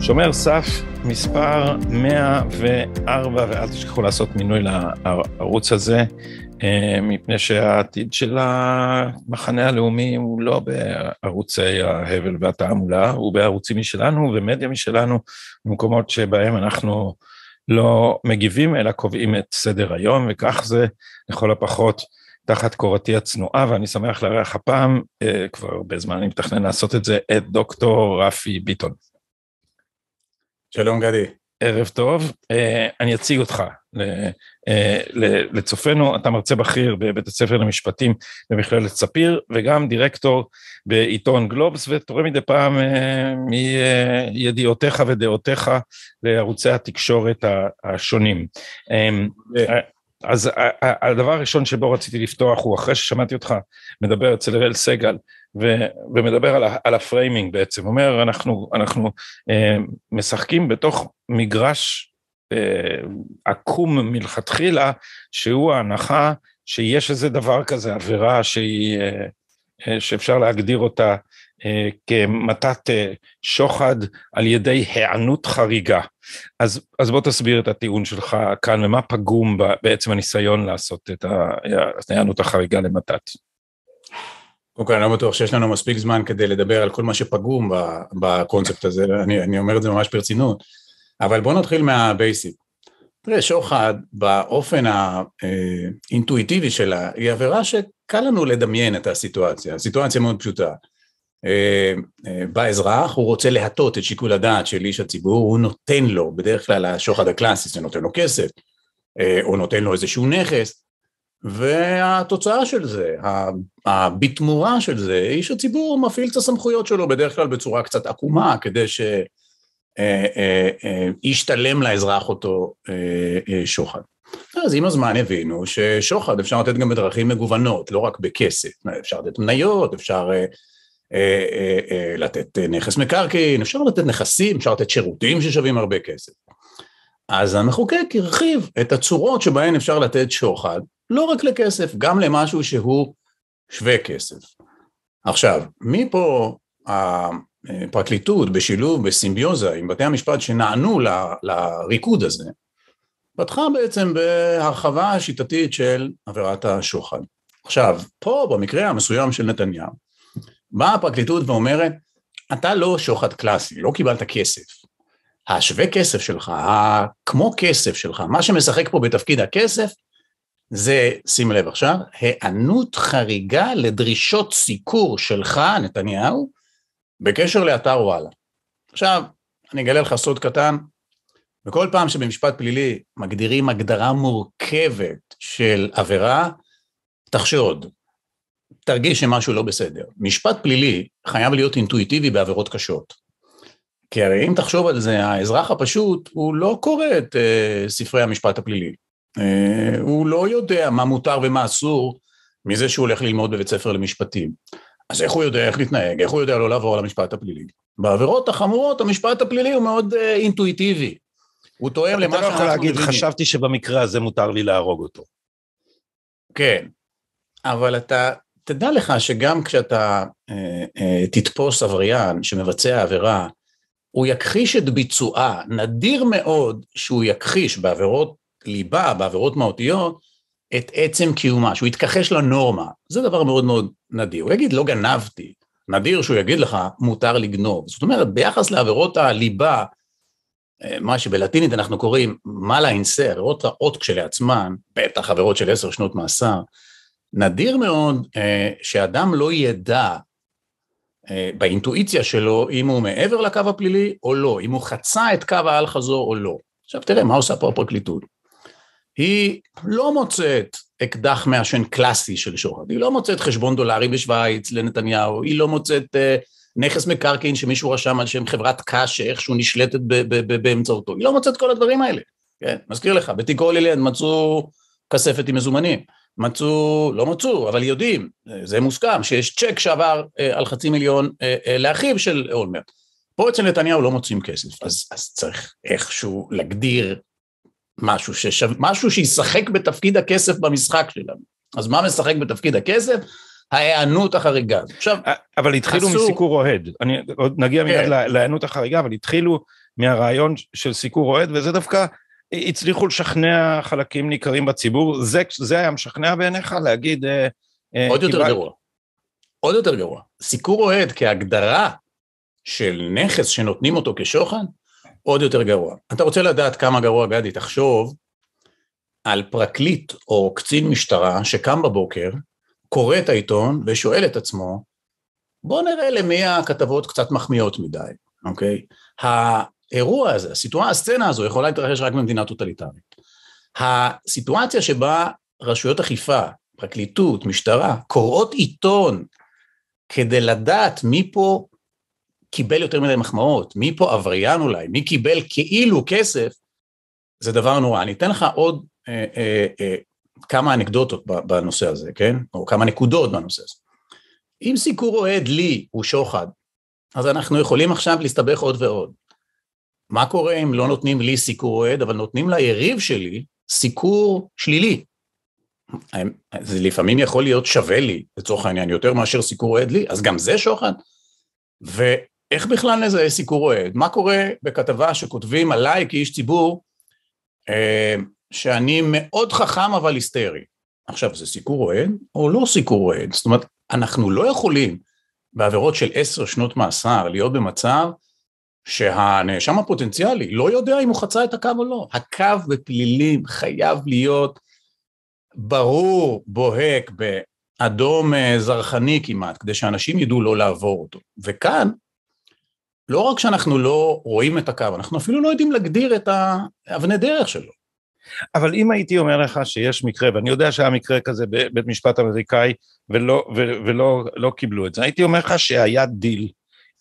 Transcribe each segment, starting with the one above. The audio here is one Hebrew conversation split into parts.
שומר סף מספר 104, ואל תשכחו לעשות מינוי לערוץ הזה. אה, מפני שהעתיד של המחנה הלאומי הוא לא בערוצי ההבל והתעמולה, הוא בערוצים משלנו ומדיה משלנו, במקומות שבהם אנחנו לא מגיבים אלא קובעים את סדר היום, וכך זה לכל הפחות תחת קורתי הצנועה, ואני שמח לארח הפעם, אה, כבר הרבה זמן אני מתכנן לעשות את זה, את דוקטור רפי ביטון. שלום גדי. ערב טוב, אה, אני אציג אותך אה, לצופנו, אתה מרצה בכיר בבית הספר למשפטים במכללת ספיר, וגם דירקטור בעיתון גלובס, ותורם מדי פעם אה, מידיעותיך ודעותיך לערוצי התקשורת השונים. אה, אז הדבר הראשון שבו רציתי לפתוח הוא אחרי ששמעתי אותך מדבר אצל אראל סגל ו, ומדבר על, על הפריימינג בעצם, אומר אנחנו, אנחנו אה, משחקים בתוך מגרש אה, עקום מלכתחילה, שהוא ההנחה שיש איזה דבר כזה, עבירה שהיא, אה, אה, שאפשר להגדיר אותה כמתת שוחד על ידי היענות חריגה. אז, אז בוא תסביר את הטיעון שלך כאן, ומה פגום בעצם הניסיון לעשות את ההיענות החריגה למתת. קודם כל, אני לא בטוח שיש לנו מספיק זמן כדי לדבר על כל מה שפגום בקונספט הזה, אני, אני אומר את זה ממש ברצינות. אבל בואו נתחיל מהבייסיק. תראה, שוחד באופן האינטואיטיבי שלה היא עבירה שקל לנו לדמיין את הסיטואציה, הסיטואציה מאוד פשוטה. אה, אה, בא אזרח, הוא רוצה להטות את שיקול הדעת של איש הציבור, הוא נותן לו, בדרך כלל השוחד הקלאסי זה נותן לו כסף, אה, או נותן לו איזשהו נכס, והתוצאה של זה, הבתמורה של זה, איש הציבור מפעיל את הסמכויות שלו בדרך כלל בצורה קצת עקומה, כדי ש... ישתלם אה, אה, אה, לאזרח אותו שוחד. אז עם הזמן הבינו ששוחד אפשר לתת גם בדרכים מגוונות, לא רק בכסף. אפשר לתת מניות, אפשר לתת נכס מקרקעין, אפשר לתת נכסים, אפשר לתת שירותים ששווים הרבה כסף. אז המחוקק הרחיב את הצורות שבהן אפשר לתת שוחד, לא רק לכסף, גם למשהו שהוא שווה כסף. עכשיו, מפה הפרקליטות בשילוב, בסימביוזה עם בתי המשפט שנענו ל, לריקוד הזה, פתחה בעצם בהרחבה שיטתית של עבירת השוחד. עכשיו, פה במקרה המסוים של נתניהו, באה הפרקליטות ואומרת, אתה לא שוחד קלאסי, לא קיבלת כסף. השווה כסף שלך, כמו כסף שלך, מה שמשחק פה בתפקיד הכסף, זה, שים לב עכשיו, היענות חריגה לדרישות סיקור שלך, נתניהו, בקשר לאתר וואלה. עכשיו, אני אגלה לך סוד קטן, וכל פעם שבמשפט פלילי מגדירים הגדרה מורכבת של עבירה, תחשוד, תרגיש שמשהו לא בסדר. משפט פלילי חייב להיות אינטואיטיבי בעבירות קשות. כי הרי אם תחשוב על זה, האזרח הפשוט, הוא לא קורא את אה, ספרי המשפט הפלילי. אה, הוא לא יודע מה מותר ומה אסור מזה שהוא הולך ללמוד בבית ספר למשפטים. אז איך הוא יודע איך להתנהג? איך הוא יודע לא לעבור על המשפט הפלילי? בעבירות החמורות המשפט הפלילי הוא מאוד אה, אינטואיטיבי. הוא תואם למה שאנחנו אתה לא יכול להגיד, מבינים. חשבתי שבמקרה הזה מותר לי להרוג אותו. כן, אבל אתה, תדע לך שגם כשאתה אה, אה, תתפוס עבריין שמבצע עבירה, הוא יכחיש את ביצועה. נדיר מאוד שהוא יכחיש בעבירות ליבה, בעבירות מהותיות, את עצם קיומה, שהוא יתכחש לנורמה, זה דבר מאוד מאוד נדיר. הוא יגיד, לא גנבתי. נדיר שהוא יגיד לך, מותר לגנוב. זאת אומרת, ביחס לעבירות הליבה, אה, מה שבלטינית אנחנו קוראים מלה אינסה, עבירות האות כשלעצמן, בטח עבירות של עשר שנות מאסר, נדיר מאוד אה, שאדם לא ידע אה, באינטואיציה שלו אם הוא מעבר לקו הפלילי או לא, אם הוא חצה את קו האל חזור או לא. עכשיו תראה מה עושה פה הפרקליטות. היא לא מוצאת אקדח מעשן קלאסי של שוחד, היא לא מוצאת חשבון דולרי בשוויץ לנתניהו, היא לא מוצאת אה, נכס מקרקעין שמישהו רשם על שם חברת קש שאיכשהו נשלטת באמצעותו, היא לא מוצאת כל הדברים האלה, כן? מזכיר לך, בתיק הולילנד מצאו כספת עם מזומנים, מצאו, לא מצאו, אבל יודעים, זה מוסכם, שיש צ'ק שעבר אה, על חצי מיליון אה, אה, לאחיו של אולמרט. פה אצל נתניהו לא מוצאים כסף, אז, אז צריך איכשהו להגדיר משהו, ששו... משהו שישחק בתפקיד הכסף במשחק שלנו. אז מה משחק בתפקיד הכסף? ההיענות החריגה. עכשיו, אבל התחילו עשו... מסיקור אוהד. אני עוד נגיע כן. מיד להיענות החריגה, אבל התחילו מהרעיון של סיקור אוהד, וזה דווקא אה, הצליחו לשכנע חלקים ניכרים בציבור. זה, זה היה משכנע בעיניך להגיד... אה, אה, עוד כיבל... יותר גרוע. עוד יותר גרוע. סיקור אוהד כהגדרה של נכס שנותנים אותו כשוחד, עוד יותר גרוע. אתה רוצה לדעת כמה גרוע, גדי, תחשוב על פרקליט או קצין משטרה שקם בבוקר, קורא את העיתון ושואל את עצמו, בוא נראה למי הכתבות קצת מחמיאות מדי, אוקיי? האירוע הזה, הסיטואציה, הסצנה הזו יכולה להתרחש רק במדינה טוטליטרית. הסיטואציה שבה רשויות אכיפה, פרקליטות, משטרה, קוראות עיתון כדי לדעת מי פה קיבל יותר מדי מחמאות, מי פה עבריין אולי, מי קיבל כאילו כסף, זה דבר נורא. אני אתן לך עוד אה, אה, אה, כמה אנקדוטות בנושא הזה, כן? או כמה נקודות בנושא הזה. אם סיקור אוהד לי הוא שוחד, אז אנחנו יכולים עכשיו להסתבך עוד ועוד. מה קורה אם לא נותנים לי סיקור אוהד, אבל נותנים ליריב שלי סיקור שלילי? זה לפעמים יכול להיות שווה לי, לצורך העניין, יותר מאשר סיקור אוהד לי, אז גם זה שוחד. איך בכלל נזהה סיקור אוהד? מה קורה בכתבה שכותבים עליי כאיש ציבור אה, שאני מאוד חכם אבל היסטרי? עכשיו, זה סיקור אוהד או לא סיקור אוהד? זאת אומרת, אנחנו לא יכולים בעבירות של עשר שנות מאסר להיות במצב שהנאשם הפוטנציאלי לא יודע אם הוא חצה את הקו או לא. הקו בפלילים חייב להיות ברור, בוהק, באדום אה, זרחני כמעט, כדי שאנשים ידעו לא לעבור אותו. וכאן, לא רק שאנחנו לא רואים את הקו, אנחנו אפילו לא יודעים להגדיר את האבני דרך שלו. אבל אם הייתי אומר לך שיש מקרה, ואני יודע שהיה מקרה כזה בבית משפט אמריקאי, ולא, ולא, ולא לא קיבלו את זה, הייתי אומר לך שהיה דיל.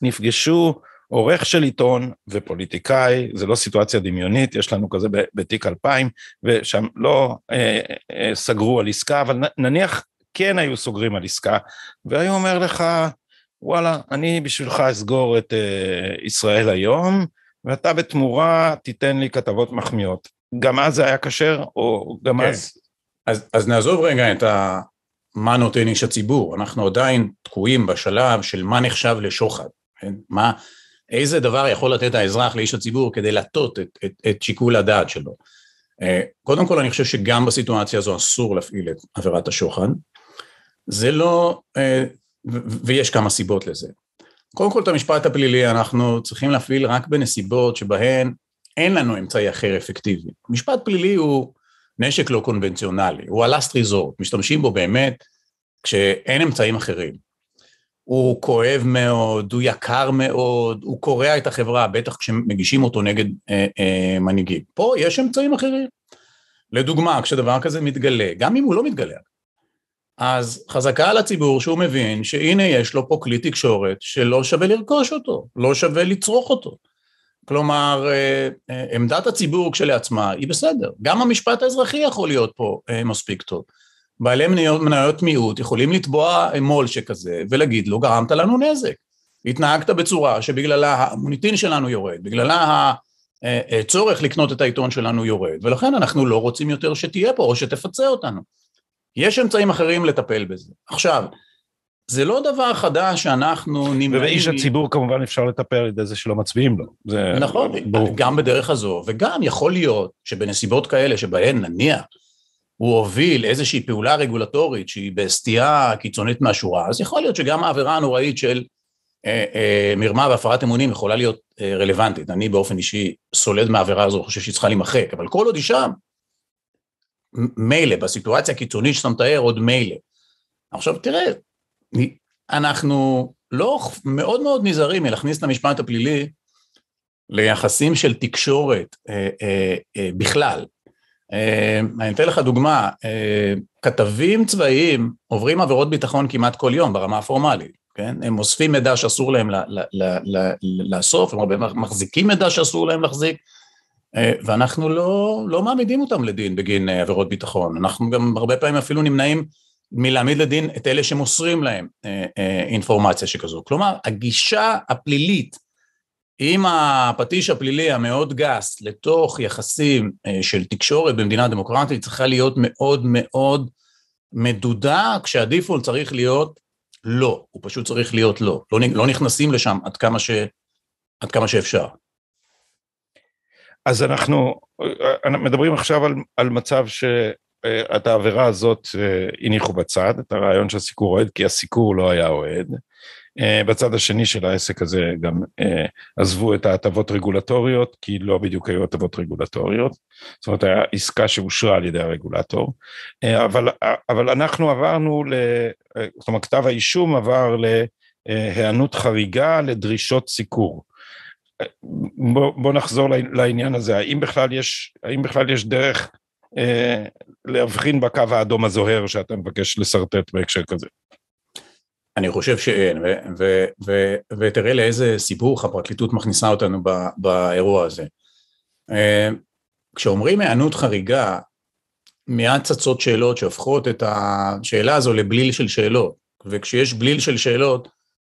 נפגשו עורך של עיתון ופוליטיקאי, זה לא סיטואציה דמיונית, יש לנו כזה בתיק 2000, ושם לא אה, אה, סגרו על עסקה, אבל נניח כן היו סוגרים על עסקה, והיו אומר לך, וואלה, אני בשבילך אסגור את uh, ישראל היום, ואתה בתמורה תיתן לי כתבות מחמיאות. גם אז זה היה כשר, או גם כן. אז... אז... אז נעזוב רגע את ה... מה נותן איש הציבור. אנחנו עדיין תקועים בשלב של מה נחשב לשוחד. כן? מה, איזה דבר יכול לתת האזרח לאיש הציבור כדי לטות את, את, את שיקול הדעת שלו. אה, קודם כל, אני חושב שגם בסיטואציה הזו אסור להפעיל את עבירת השוחד. זה לא אה, ו- ויש כמה סיבות לזה. קודם כל, את המשפט הפלילי אנחנו צריכים להפעיל רק בנסיבות שבהן אין לנו אמצעי אחר אפקטיבי. משפט פלילי הוא נשק לא קונבנציונלי, הוא הלאסט ריזורט, משתמשים בו באמת כשאין אמצעים אחרים. הוא כואב מאוד, הוא יקר מאוד, הוא קורע את החברה, בטח כשמגישים אותו נגד אה, אה, מנהיגים. פה יש אמצעים אחרים. לדוגמה, כשדבר כזה מתגלה, גם אם הוא לא מתגלה, אז חזקה על הציבור שהוא מבין שהנה יש לו פה כלי תקשורת שלא שווה לרכוש אותו, לא שווה לצרוך אותו. כלומר, אה, אה, עמדת הציבור כשלעצמה היא בסדר. גם המשפט האזרחי יכול להיות פה אה, מספיק טוב. בעלי מניות, מניות מיעוט יכולים לתבוע מו"ל שכזה ולהגיד לו, לא גרמת לנו נזק. התנהגת בצורה שבגללה המוניטין שלנו יורד, בגללה הצורך לקנות את העיתון שלנו יורד, ולכן אנחנו לא רוצים יותר שתהיה פה או שתפצה אותנו. יש אמצעים אחרים לטפל בזה. עכשיו, זה לא דבר חדש שאנחנו נמנעים... ובאיש הציבור כמובן אפשר לטפל על ידי זה שלא מצביעים לו. זה נכון, בוא. גם בדרך הזו, וגם יכול להיות שבנסיבות כאלה שבהן נניח הוא הוביל איזושהי פעולה רגולטורית שהיא בסטייה קיצונית מהשורה, אז יכול להיות שגם העבירה הנוראית של אה, אה, מרמה והפרת אמונים יכולה להיות אה, רלוונטית. אני באופן אישי סולד מהעבירה הזו, חושב שהיא צריכה להימחק, אבל כל עוד היא שם, מילא, בסיטואציה הקיצונית שאתה מתאר, עוד מילא. עכשיו תראה, אנחנו לא מאוד מאוד נזהרים מלהכניס את המשפט הפלילי ליחסים של תקשורת אה, אה, אה, בכלל. אה, אני אתן לך דוגמה, אה, כתבים צבאיים עוברים עבירות ביטחון כמעט כל יום ברמה הפורמלית. כן? הם אוספים מידע שאסור להם לאסוף, הם הרבה מחזיקים מידע שאסור להם להחזיק, אה, ואנחנו לא, לא מעמידים אותם לדין בגין אה, עבירות ביטחון. אנחנו גם הרבה פעמים אפילו נמנעים מלהעמיד לדין את אלה שמוסרים להם אה, אינפורמציה שכזו. כלומר, הגישה הפלילית עם הפטיש הפלילי המאוד גס לתוך יחסים של תקשורת במדינה דמוקרטית צריכה להיות מאוד מאוד מדודה, כשהדיפול צריך להיות לא, הוא פשוט צריך להיות לא, לא, לא נכנסים לשם עד כמה, ש, עד כמה שאפשר. אז אנחנו אה, מדברים עכשיו על, על מצב שאת אה, העבירה הזאת אה, הניחו בצד, את הרעיון שהסיקור אוהד, כי הסיקור לא היה אוהד. בצד השני של העסק הזה גם עזבו את ההטבות רגולטוריות, כי לא בדיוק היו הטבות רגולטוריות. זאת אומרת, הייתה עסקה שאושרה על ידי הרגולטור. אבל, אבל אנחנו עברנו, ל, זאת אומרת, כתב האישום עבר להיענות חריגה לדרישות סיקור. בוא, בוא נחזור לעניין הזה, האם בכלל יש, האם בכלל יש דרך אה, להבחין בקו האדום הזוהר שאתה מבקש לשרטט בהקשר כזה? אני חושב שאין, ו, ו, ו, ותראה לאיזה סיפוך הפרקליטות מכניסה אותנו ב, באירוע הזה. אה, כשאומרים היענות חריגה, מעט צצות שאלות שהופכות את השאלה הזו לבליל של שאלות, וכשיש בליל של שאלות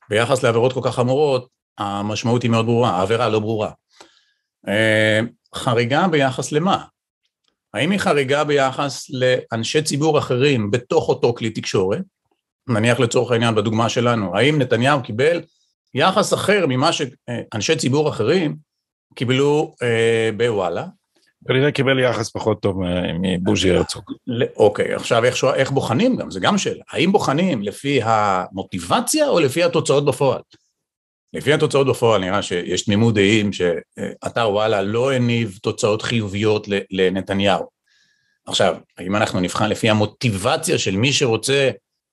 ביחס לעבירות כל כך חמורות, המשמעות היא מאוד ברורה, העבירה לא ברורה. אה, חריגה ביחס למה? האם היא חריגה ביחס לאנשי ציבור אחרים בתוך אותו כלי תקשורת? נניח לצורך העניין בדוגמה שלנו, האם נתניהו קיבל יחס אחר ממה שאנשי ציבור אחרים קיבלו אה, בוואלה? כנראה קיבל יחס פחות טוב מבוז'י הרצוג. אוקיי, עכשיו איך, איך בוחנים גם, זה גם שאלה. האם בוחנים לפי המוטיבציה או לפי התוצאות בפועל? לפי התוצאות בפועל נראה שיש תמימות דעים שאתר וואלה לא הניב תוצאות חיוביות לנתניהו. עכשיו, אם אנחנו נבחן לפי המוטיבציה של מי שרוצה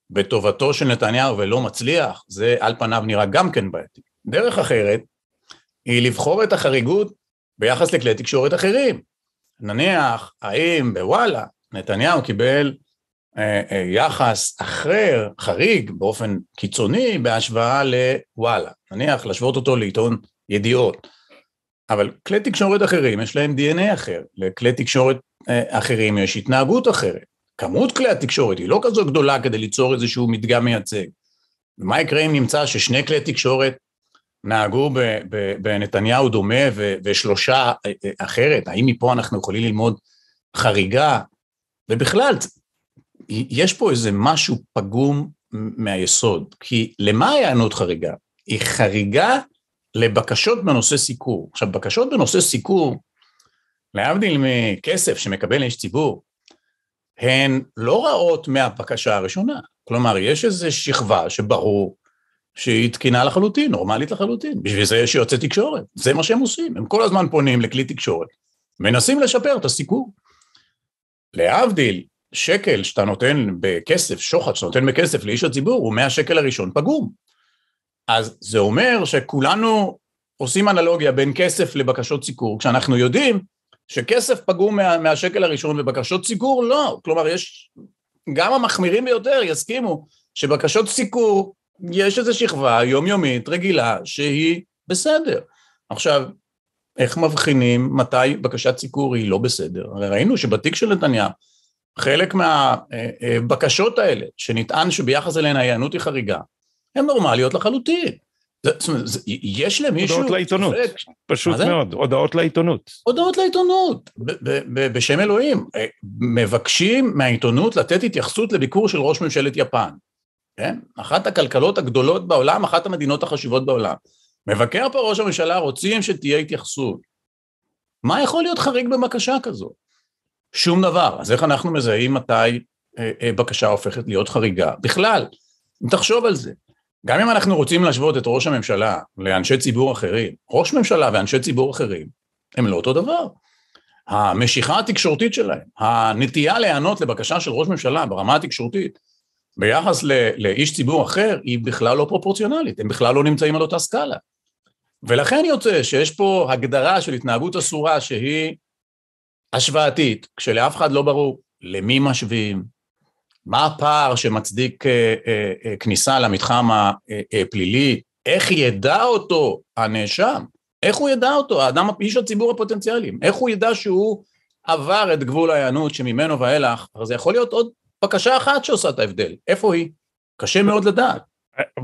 בטובתו של נתניהו ולא מצליח, זה על פניו נראה גם כן בעייתי. דרך אחרת היא לבחור את החריגות ביחס לכלי תקשורת אחרים. נניח, האם בוואלה נתניהו קיבל אה, אה, יחס אחר, חריג, באופן קיצוני, בהשוואה לוואלה. נניח, להשוות אותו לעיתון ידיעות. אבל כלי תקשורת אחרים, יש להם דנ"א אחר. לכלי תקשורת אה, אחרים יש התנהגות אחרת. כמות כלי התקשורת היא לא כזו גדולה כדי ליצור איזשהו מדגם מייצג. ומה יקרה אם נמצא ששני כלי תקשורת נהגו בנתניהו דומה ושלושה אחרת? האם מפה אנחנו יכולים ללמוד חריגה? ובכלל, יש פה איזה משהו פגום מהיסוד, כי למה ההיענות חריגה? היא חריגה לבקשות בנושא סיקור. עכשיו, בקשות בנושא סיקור, להבדיל מכסף שמקבל איש ציבור, הן לא רעות מהבקשה הראשונה. כלומר, יש איזו שכבה שברור שהיא תקינה לחלוטין, נורמלית לחלוטין. בשביל זה יש יועצי תקשורת, זה מה שהם עושים. הם כל הזמן פונים לכלי תקשורת, מנסים לשפר את הסיקור. להבדיל שקל שאתה נותן בכסף, שוחד שאתה נותן בכסף לאיש הציבור, הוא מהשקל הראשון פגום. אז זה אומר שכולנו עושים אנלוגיה בין כסף לבקשות סיקור, כשאנחנו יודעים שכסף פגום מה, מהשקל הראשון ובקשות סיקור לא. כלומר, יש, גם המחמירים ביותר יסכימו שבקשות סיקור, יש איזו שכבה יומיומית רגילה שהיא בסדר. עכשיו, איך מבחינים מתי בקשת סיקור היא לא בסדר? הרי ראינו שבתיק של נתניהו, חלק מהבקשות אה, אה, האלה, שנטען שביחס אליהן ההיענות היא חריגה, הן נורמליות לחלוטין. זאת אומרת, יש למישהו... הודעות לעיתונות, חלק, פשוט מאוד, הודעות לעיתונות. הודעות לעיתונות, בשם אלוהים. אה, מבקשים מהעיתונות לתת התייחסות לביקור של ראש ממשלת יפן. כן? אחת הכלכלות הגדולות בעולם, אחת המדינות החשובות בעולם. מבקר פה ראש הממשלה, רוצים שתהיה התייחסות. מה יכול להיות חריג בבקשה כזאת? שום דבר. אז איך אנחנו מזהים מתי אה, אה, בקשה הופכת להיות חריגה? בכלל, תחשוב על זה. גם אם אנחנו רוצים להשוות את ראש הממשלה לאנשי ציבור אחרים, ראש ממשלה ואנשי ציבור אחרים הם לא אותו דבר. המשיכה התקשורתית שלהם, הנטייה להיענות לבקשה של ראש ממשלה ברמה התקשורתית ביחס לא, לאיש ציבור אחר היא בכלל לא פרופורציונלית, הם בכלל לא נמצאים על אותה סקאלה. ולכן יוצא שיש פה הגדרה של התנהגות אסורה שהיא השוואתית, כשלאף אחד לא ברור למי משווים, מה הפער שמצדיק אה, אה, אה, כניסה למתחם הפלילי, איך ידע אותו הנאשם, איך הוא ידע אותו, האדם, איש הציבור הפוטנציאלי, איך הוא ידע שהוא עבר את גבול ההיענות שממנו ואילך, זה יכול להיות עוד בקשה אחת שעושה את ההבדל, איפה היא? קשה מאוד לדעת.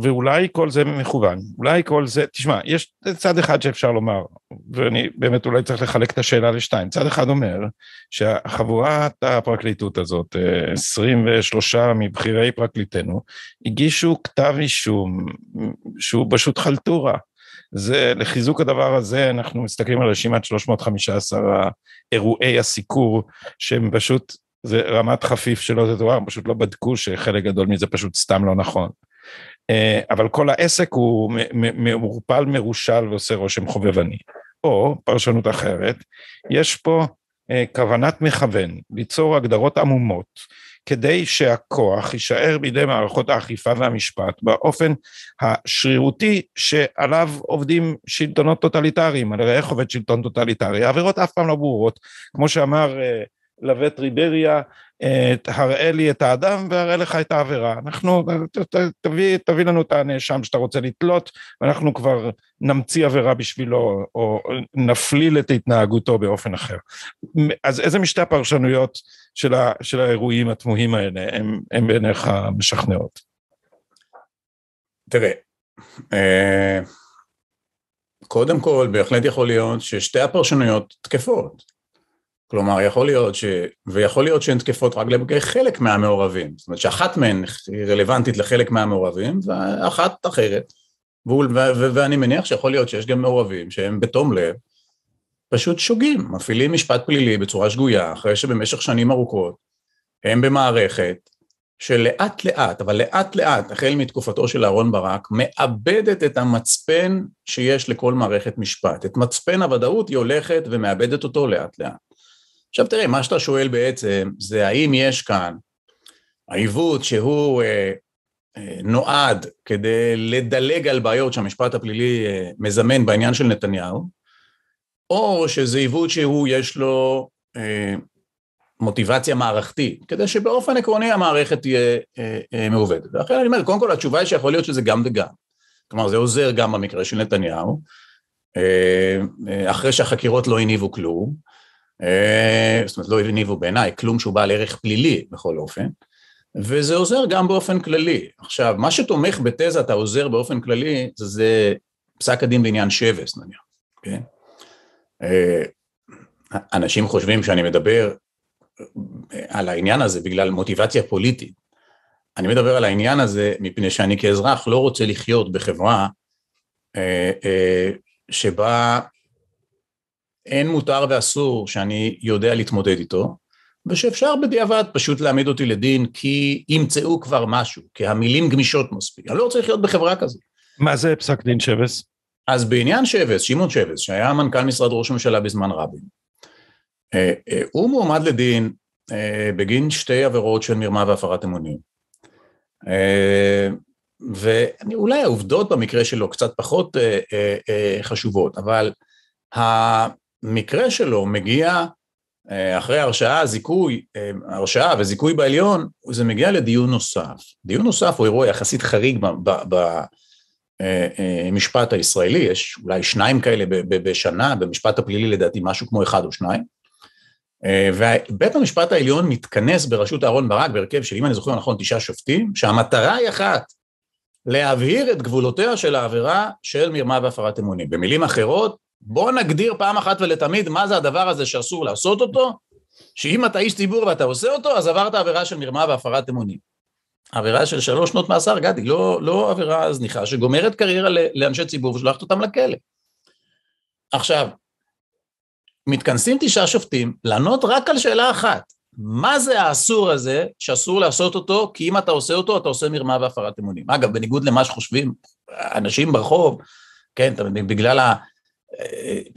ואולי כל זה מכוון, אולי כל זה, תשמע, יש צד אחד שאפשר לומר, ואני באמת אולי צריך לחלק את השאלה לשתיים, צד אחד אומר שהחבורת הפרקליטות הזאת, 23 אה, מבכירי פרקליטנו, הגישו כתב אישום שהוא פשוט חלטורה. זה, לחיזוק הדבר הזה, אנחנו מסתכלים על רשימת 315 אירועי הסיקור, שהם פשוט, זה רמת חפיף שלא תתואר, פשוט לא בדקו שחלק גדול מזה פשוט סתם לא נכון. אה, אבל כל העסק הוא מעורפל, מרושל ועושה רושם חובבני. או פרשנות אחרת, יש פה אה, כוונת מכוון, ליצור הגדרות עמומות, כדי שהכוח יישאר בידי מערכות האכיפה והמשפט באופן השרירותי שעליו עובדים שלטונות טוטליטריים. הרי איך עובד שלטון טוטליטרי? העבירות אף פעם לא ברורות. כמו שאמר אה, לווטרידריה, הראה לי את האדם והראה לך את העבירה. אנחנו, ת, ת, תביא, תביא לנו את הנאשם שאתה רוצה לתלות, ואנחנו כבר נמציא עבירה בשבילו, או נפליל את התנהגותו באופן אחר. אז איזה משתי הפרשנויות של, ה, של האירועים התמוהים האלה הם בעיניך משכנעות? תראה, אה, קודם כל, בהחלט יכול להיות ששתי הפרשנויות תקפות. כלומר, יכול להיות ש... ויכול להיות שהן תקפות רק לגבי חלק מהמעורבים. זאת אומרת שאחת מהן היא רלוונטית לחלק מהמעורבים, ואחת אחרת. ו... ו, ו, ואני מניח שיכול להיות שיש גם מעורבים שהם בתום לב, פשוט שוגים, מפעילים משפט פלילי בצורה שגויה, אחרי שבמשך שנים ארוכות הם במערכת שלאט לאט, אבל לאט לאט, החל מתקופתו של אהרן ברק, מאבדת את המצפן שיש לכל מערכת משפט. את מצפן הוודאות היא הולכת ומאבדת אותו לאט לאט. עכשיו תראה, מה שאתה שואל בעצם זה האם יש כאן העיוות שהוא אה, אה, נועד כדי לדלג על בעיות שהמשפט הפלילי אה, מזמן בעניין של נתניהו, או שזה עיוות שהוא יש לו אה, מוטיבציה מערכתית, כדי שבאופן עקרוני המערכת תהיה אה, אה, מעובדת. ולכן אני אומר, קודם כל התשובה היא שיכול להיות שזה גם וגם. כלומר, זה עוזר גם במקרה של נתניהו, אה, אה, אחרי שהחקירות לא הניבו כלום, אה, זאת אומרת, לא הניבו בעיניי כלום שהוא בעל ערך פלילי בכל אופן, וזה עוזר גם באופן כללי. עכשיו, מה שתומך בתזה אתה עוזר באופן כללי, זה, זה פסק הדין בעניין שבס נניח, כן? אה, אנשים חושבים שאני מדבר אה, על העניין הזה בגלל מוטיבציה פוליטית. אני מדבר על העניין הזה מפני שאני כאזרח לא רוצה לחיות בחברה שבה אין מותר ואסור שאני יודע להתמודד איתו, ושאפשר בדיעבד פשוט להעמיד אותי לדין כי ימצאו כבר משהו, כי המילים גמישות מספיק. אני לא רוצה לחיות בחברה כזאת. מה זה פסק דין שבס? אז בעניין שבס, שמעון שבס, שהיה מנכ"ל משרד ראש הממשלה בזמן רבין, אה, אה, הוא מועמד לדין אה, בגין שתי עבירות של מרמה והפרת אמונים. ואולי העובדות במקרה שלו קצת פחות חשובות, אבל המקרה שלו מגיע אה, אחרי הרשעה, זיכוי, אה, הרשעה וזיכוי בעליון, זה מגיע לדיון נוסף. דיון נוסף הוא אירוע יחסית חריג במשפט אה, הישראלי, יש אולי שניים כאלה בשנה, במשפט הפלילי לדעתי משהו כמו אחד או שניים. ובית המשפט העליון מתכנס בראשות אהרן ברק בהרכב של, אם אני זוכר נכון, תשעה שופטים, שהמטרה היא אחת, להבהיר את גבולותיה של העבירה של מרמה והפרת אמונים. במילים אחרות, בוא נגדיר פעם אחת ולתמיד מה זה הדבר הזה שאסור לעשות אותו, שאם אתה איש ציבור ואתה עושה אותו, אז עברת עבירה של מרמה והפרת אמונים. עבירה של שלוש שנות מאסר, גדי, לא, לא עבירה זניחה, שגומרת קריירה לאנשי ציבור ושולחת אותם לכלא. עכשיו, מתכנסים תשעה שופטים לענות רק על שאלה אחת, מה זה האסור הזה שאסור לעשות אותו, כי אם אתה עושה אותו, אתה עושה מרמה והפרת אמונים. אגב, בניגוד למה שחושבים אנשים ברחוב, כן, בגלל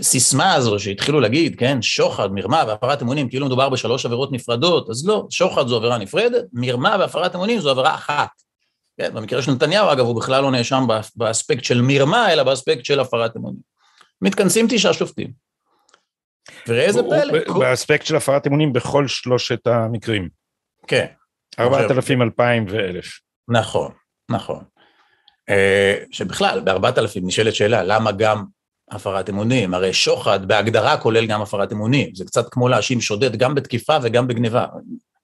סיסמה הזו שהתחילו להגיד, כן, שוחד, מרמה והפרת אמונים, כאילו מדובר בשלוש עבירות נפרדות, אז לא, שוחד זו עבירה נפרדת, מרמה והפרת אמונים זו עבירה אחת. כן, במקרה של נתניהו, אגב, הוא בכלל לא נאשם באספקט של מרמה, אלא באספקט של הפרת אמונים. מתכנסים תשעה שופטים. וראה איזה פלא. הוא... באספקט של הפרת אמונים בכל שלושת המקרים. כן. ארבעת אלפים, אלפיים ואלף. נכון, נכון. אה, שבכלל, בארבעת אלפים נשאלת שאלה, למה גם הפרת אמונים, הרי שוחד בהגדרה כולל גם הפרת אמונים, זה קצת כמו להאשים שודד גם בתקיפה וגם בגניבה.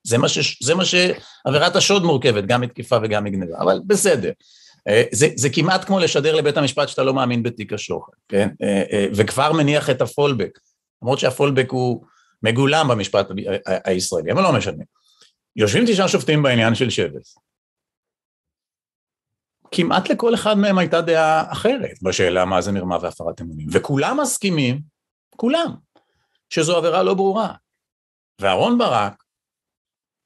זה מה, ש... זה מה שעבירת השוד מורכבת, גם מתקיפה וגם מגניבה, אבל בסדר. אה, זה, זה כמעט כמו לשדר לבית המשפט שאתה לא מאמין בתיק השוחד, כן? אה, אה, וכבר מניח את הפולבק, למרות שהפולבק הוא מגולם במשפט הישראלי, אבל לא משנה. יושבים תשעה שופטים בעניין של שבס, כמעט לכל אחד מהם הייתה דעה אחרת בשאלה מה זה מרמה והפרת אמונים, וכולם מסכימים, כולם, שזו עבירה לא ברורה. ואהרון ברק,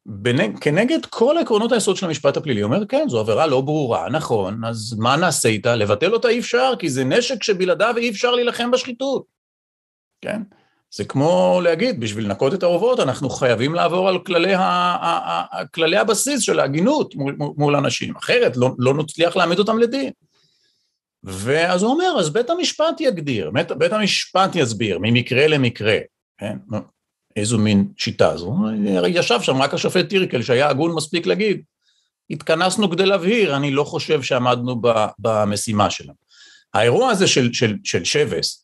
בנג, כנגד כל עקרונות היסוד של המשפט הפלילי, אומר כן, זו עבירה לא ברורה, נכון, אז מה נעשה איתה? לבטל אותה אי אפשר, כי זה נשק שבלעדיו אי אפשר להילחם בשחיתות, כן? זה כמו להגיד, בשביל לנקות את האורוות אנחנו חייבים לעבור על כללי, ה, ה, ה, כללי הבסיס של ההגינות מול, מול אנשים, אחרת לא, לא נצליח להעמיד אותם לדין. ואז הוא אומר, אז בית המשפט יגדיר, בית, בית המשפט יסביר ממקרה למקרה, כן? איזו מין שיטה זו. ישב שם רק השופט טירקל, שהיה הגון מספיק להגיד, התכנסנו כדי להבהיר, אני לא חושב שעמדנו במשימה שלנו. האירוע הזה של, של, של שבס,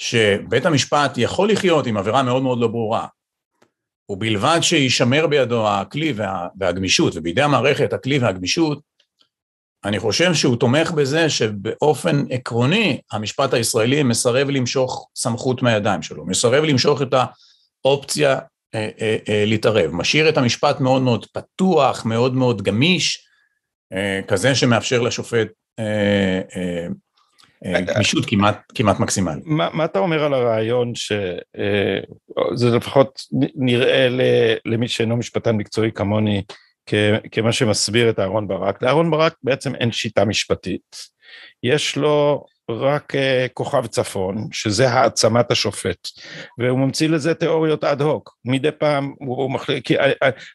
שבית המשפט יכול לחיות עם עבירה מאוד מאוד לא ברורה, ובלבד שיישמר בידו הכלי וה, והגמישות, ובידי המערכת הכלי והגמישות, אני חושב שהוא תומך בזה שבאופן עקרוני המשפט הישראלי מסרב למשוך סמכות מהידיים שלו, מסרב למשוך את האופציה אה, אה, אה, להתערב, משאיר את המשפט מאוד מאוד פתוח, מאוד מאוד גמיש, אה, כזה שמאפשר לשופט אה, אה, אה, אה, גמישות כמעט, כמעט מקסימלית. מה, מה אתה אומר על הרעיון שזה אה, לפחות נראה למי שאינו משפטן מקצועי כמוני כמה שמסביר את אהרן ברק? לאהרן ברק בעצם אין שיטה משפטית. יש לו רק כוכב צפון, שזה העצמת השופט, והוא ממציא לזה תיאוריות אד הוק, מדי פעם הוא מחליט, כי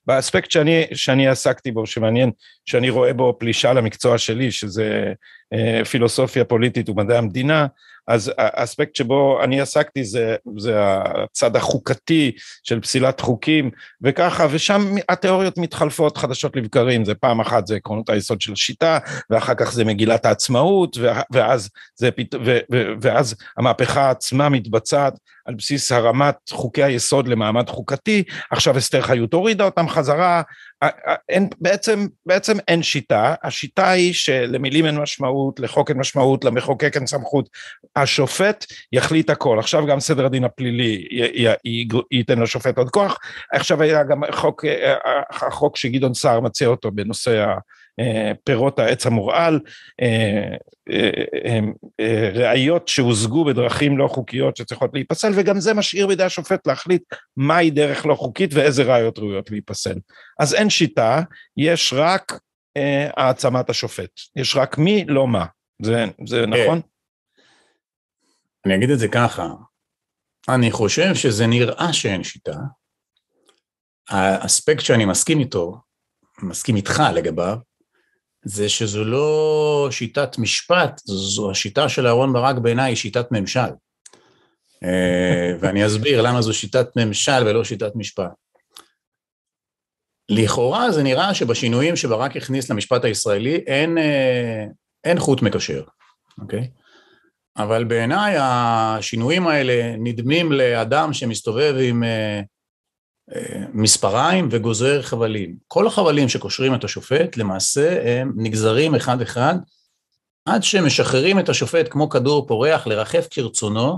באספקט שאני, שאני עסקתי בו, שמעניין, שאני רואה בו פלישה למקצוע שלי, שזה אה, פילוסופיה פוליטית ומדעי המדינה, אז האספקט שבו אני עסקתי זה, זה הצד החוקתי של פסילת חוקים וככה, ושם התיאוריות מתחלפות חדשות לבקרים, זה פעם אחת זה עקרונות היסוד של השיטה, ואחר כך זה מגילת העצמאות, ואז, זה, ואז המהפכה עצמה מתבצעת על בסיס הרמת חוקי היסוד למעמד חוקתי, עכשיו אסתר חיות הורידה אותם חזרה, אין, בעצם, בעצם אין שיטה, השיטה היא שלמילים אין משמעות, לחוק אין משמעות, למחוקק אין סמכות, השופט יחליט הכל, עכשיו גם סדר הדין הפלילי י, י, י, ייתן לשופט עוד כוח, עכשיו היה גם חוק, החוק שגדעון סער מציע אותו בנושא ה... אה, פירות העץ המורעל, אה, אה, ראיות שהושגו בדרכים לא חוקיות שצריכות להיפסל, וגם זה משאיר בידי השופט להחליט מהי דרך לא חוקית ואיזה ראיות ראויות להיפסל. אז אין שיטה, יש רק העצמת השופט, יש רק מי, לא מה. זה, זה נכון? אני אגיד את זה ככה, אני חושב שזה נראה שאין שיטה. האספקט שאני מסכים איתו, מסכים איתך לגביו, זה שזו לא שיטת משפט, זו השיטה של אהרן ברק בעיניי היא שיטת ממשל. אה, ואני אסביר למה זו שיטת ממשל ולא שיטת משפט. לכאורה זה נראה שבשינויים שברק הכניס למשפט הישראלי אין, אה, אין חוט מקשר, אוקיי? אבל בעיניי השינויים האלה נדמים לאדם שמסתובב עם אה, אה, מספריים וגוזר חבלים. כל החבלים שקושרים את השופט למעשה הם נגזרים אחד-אחד עד שמשחררים את השופט כמו כדור פורח לרחף כרצונו.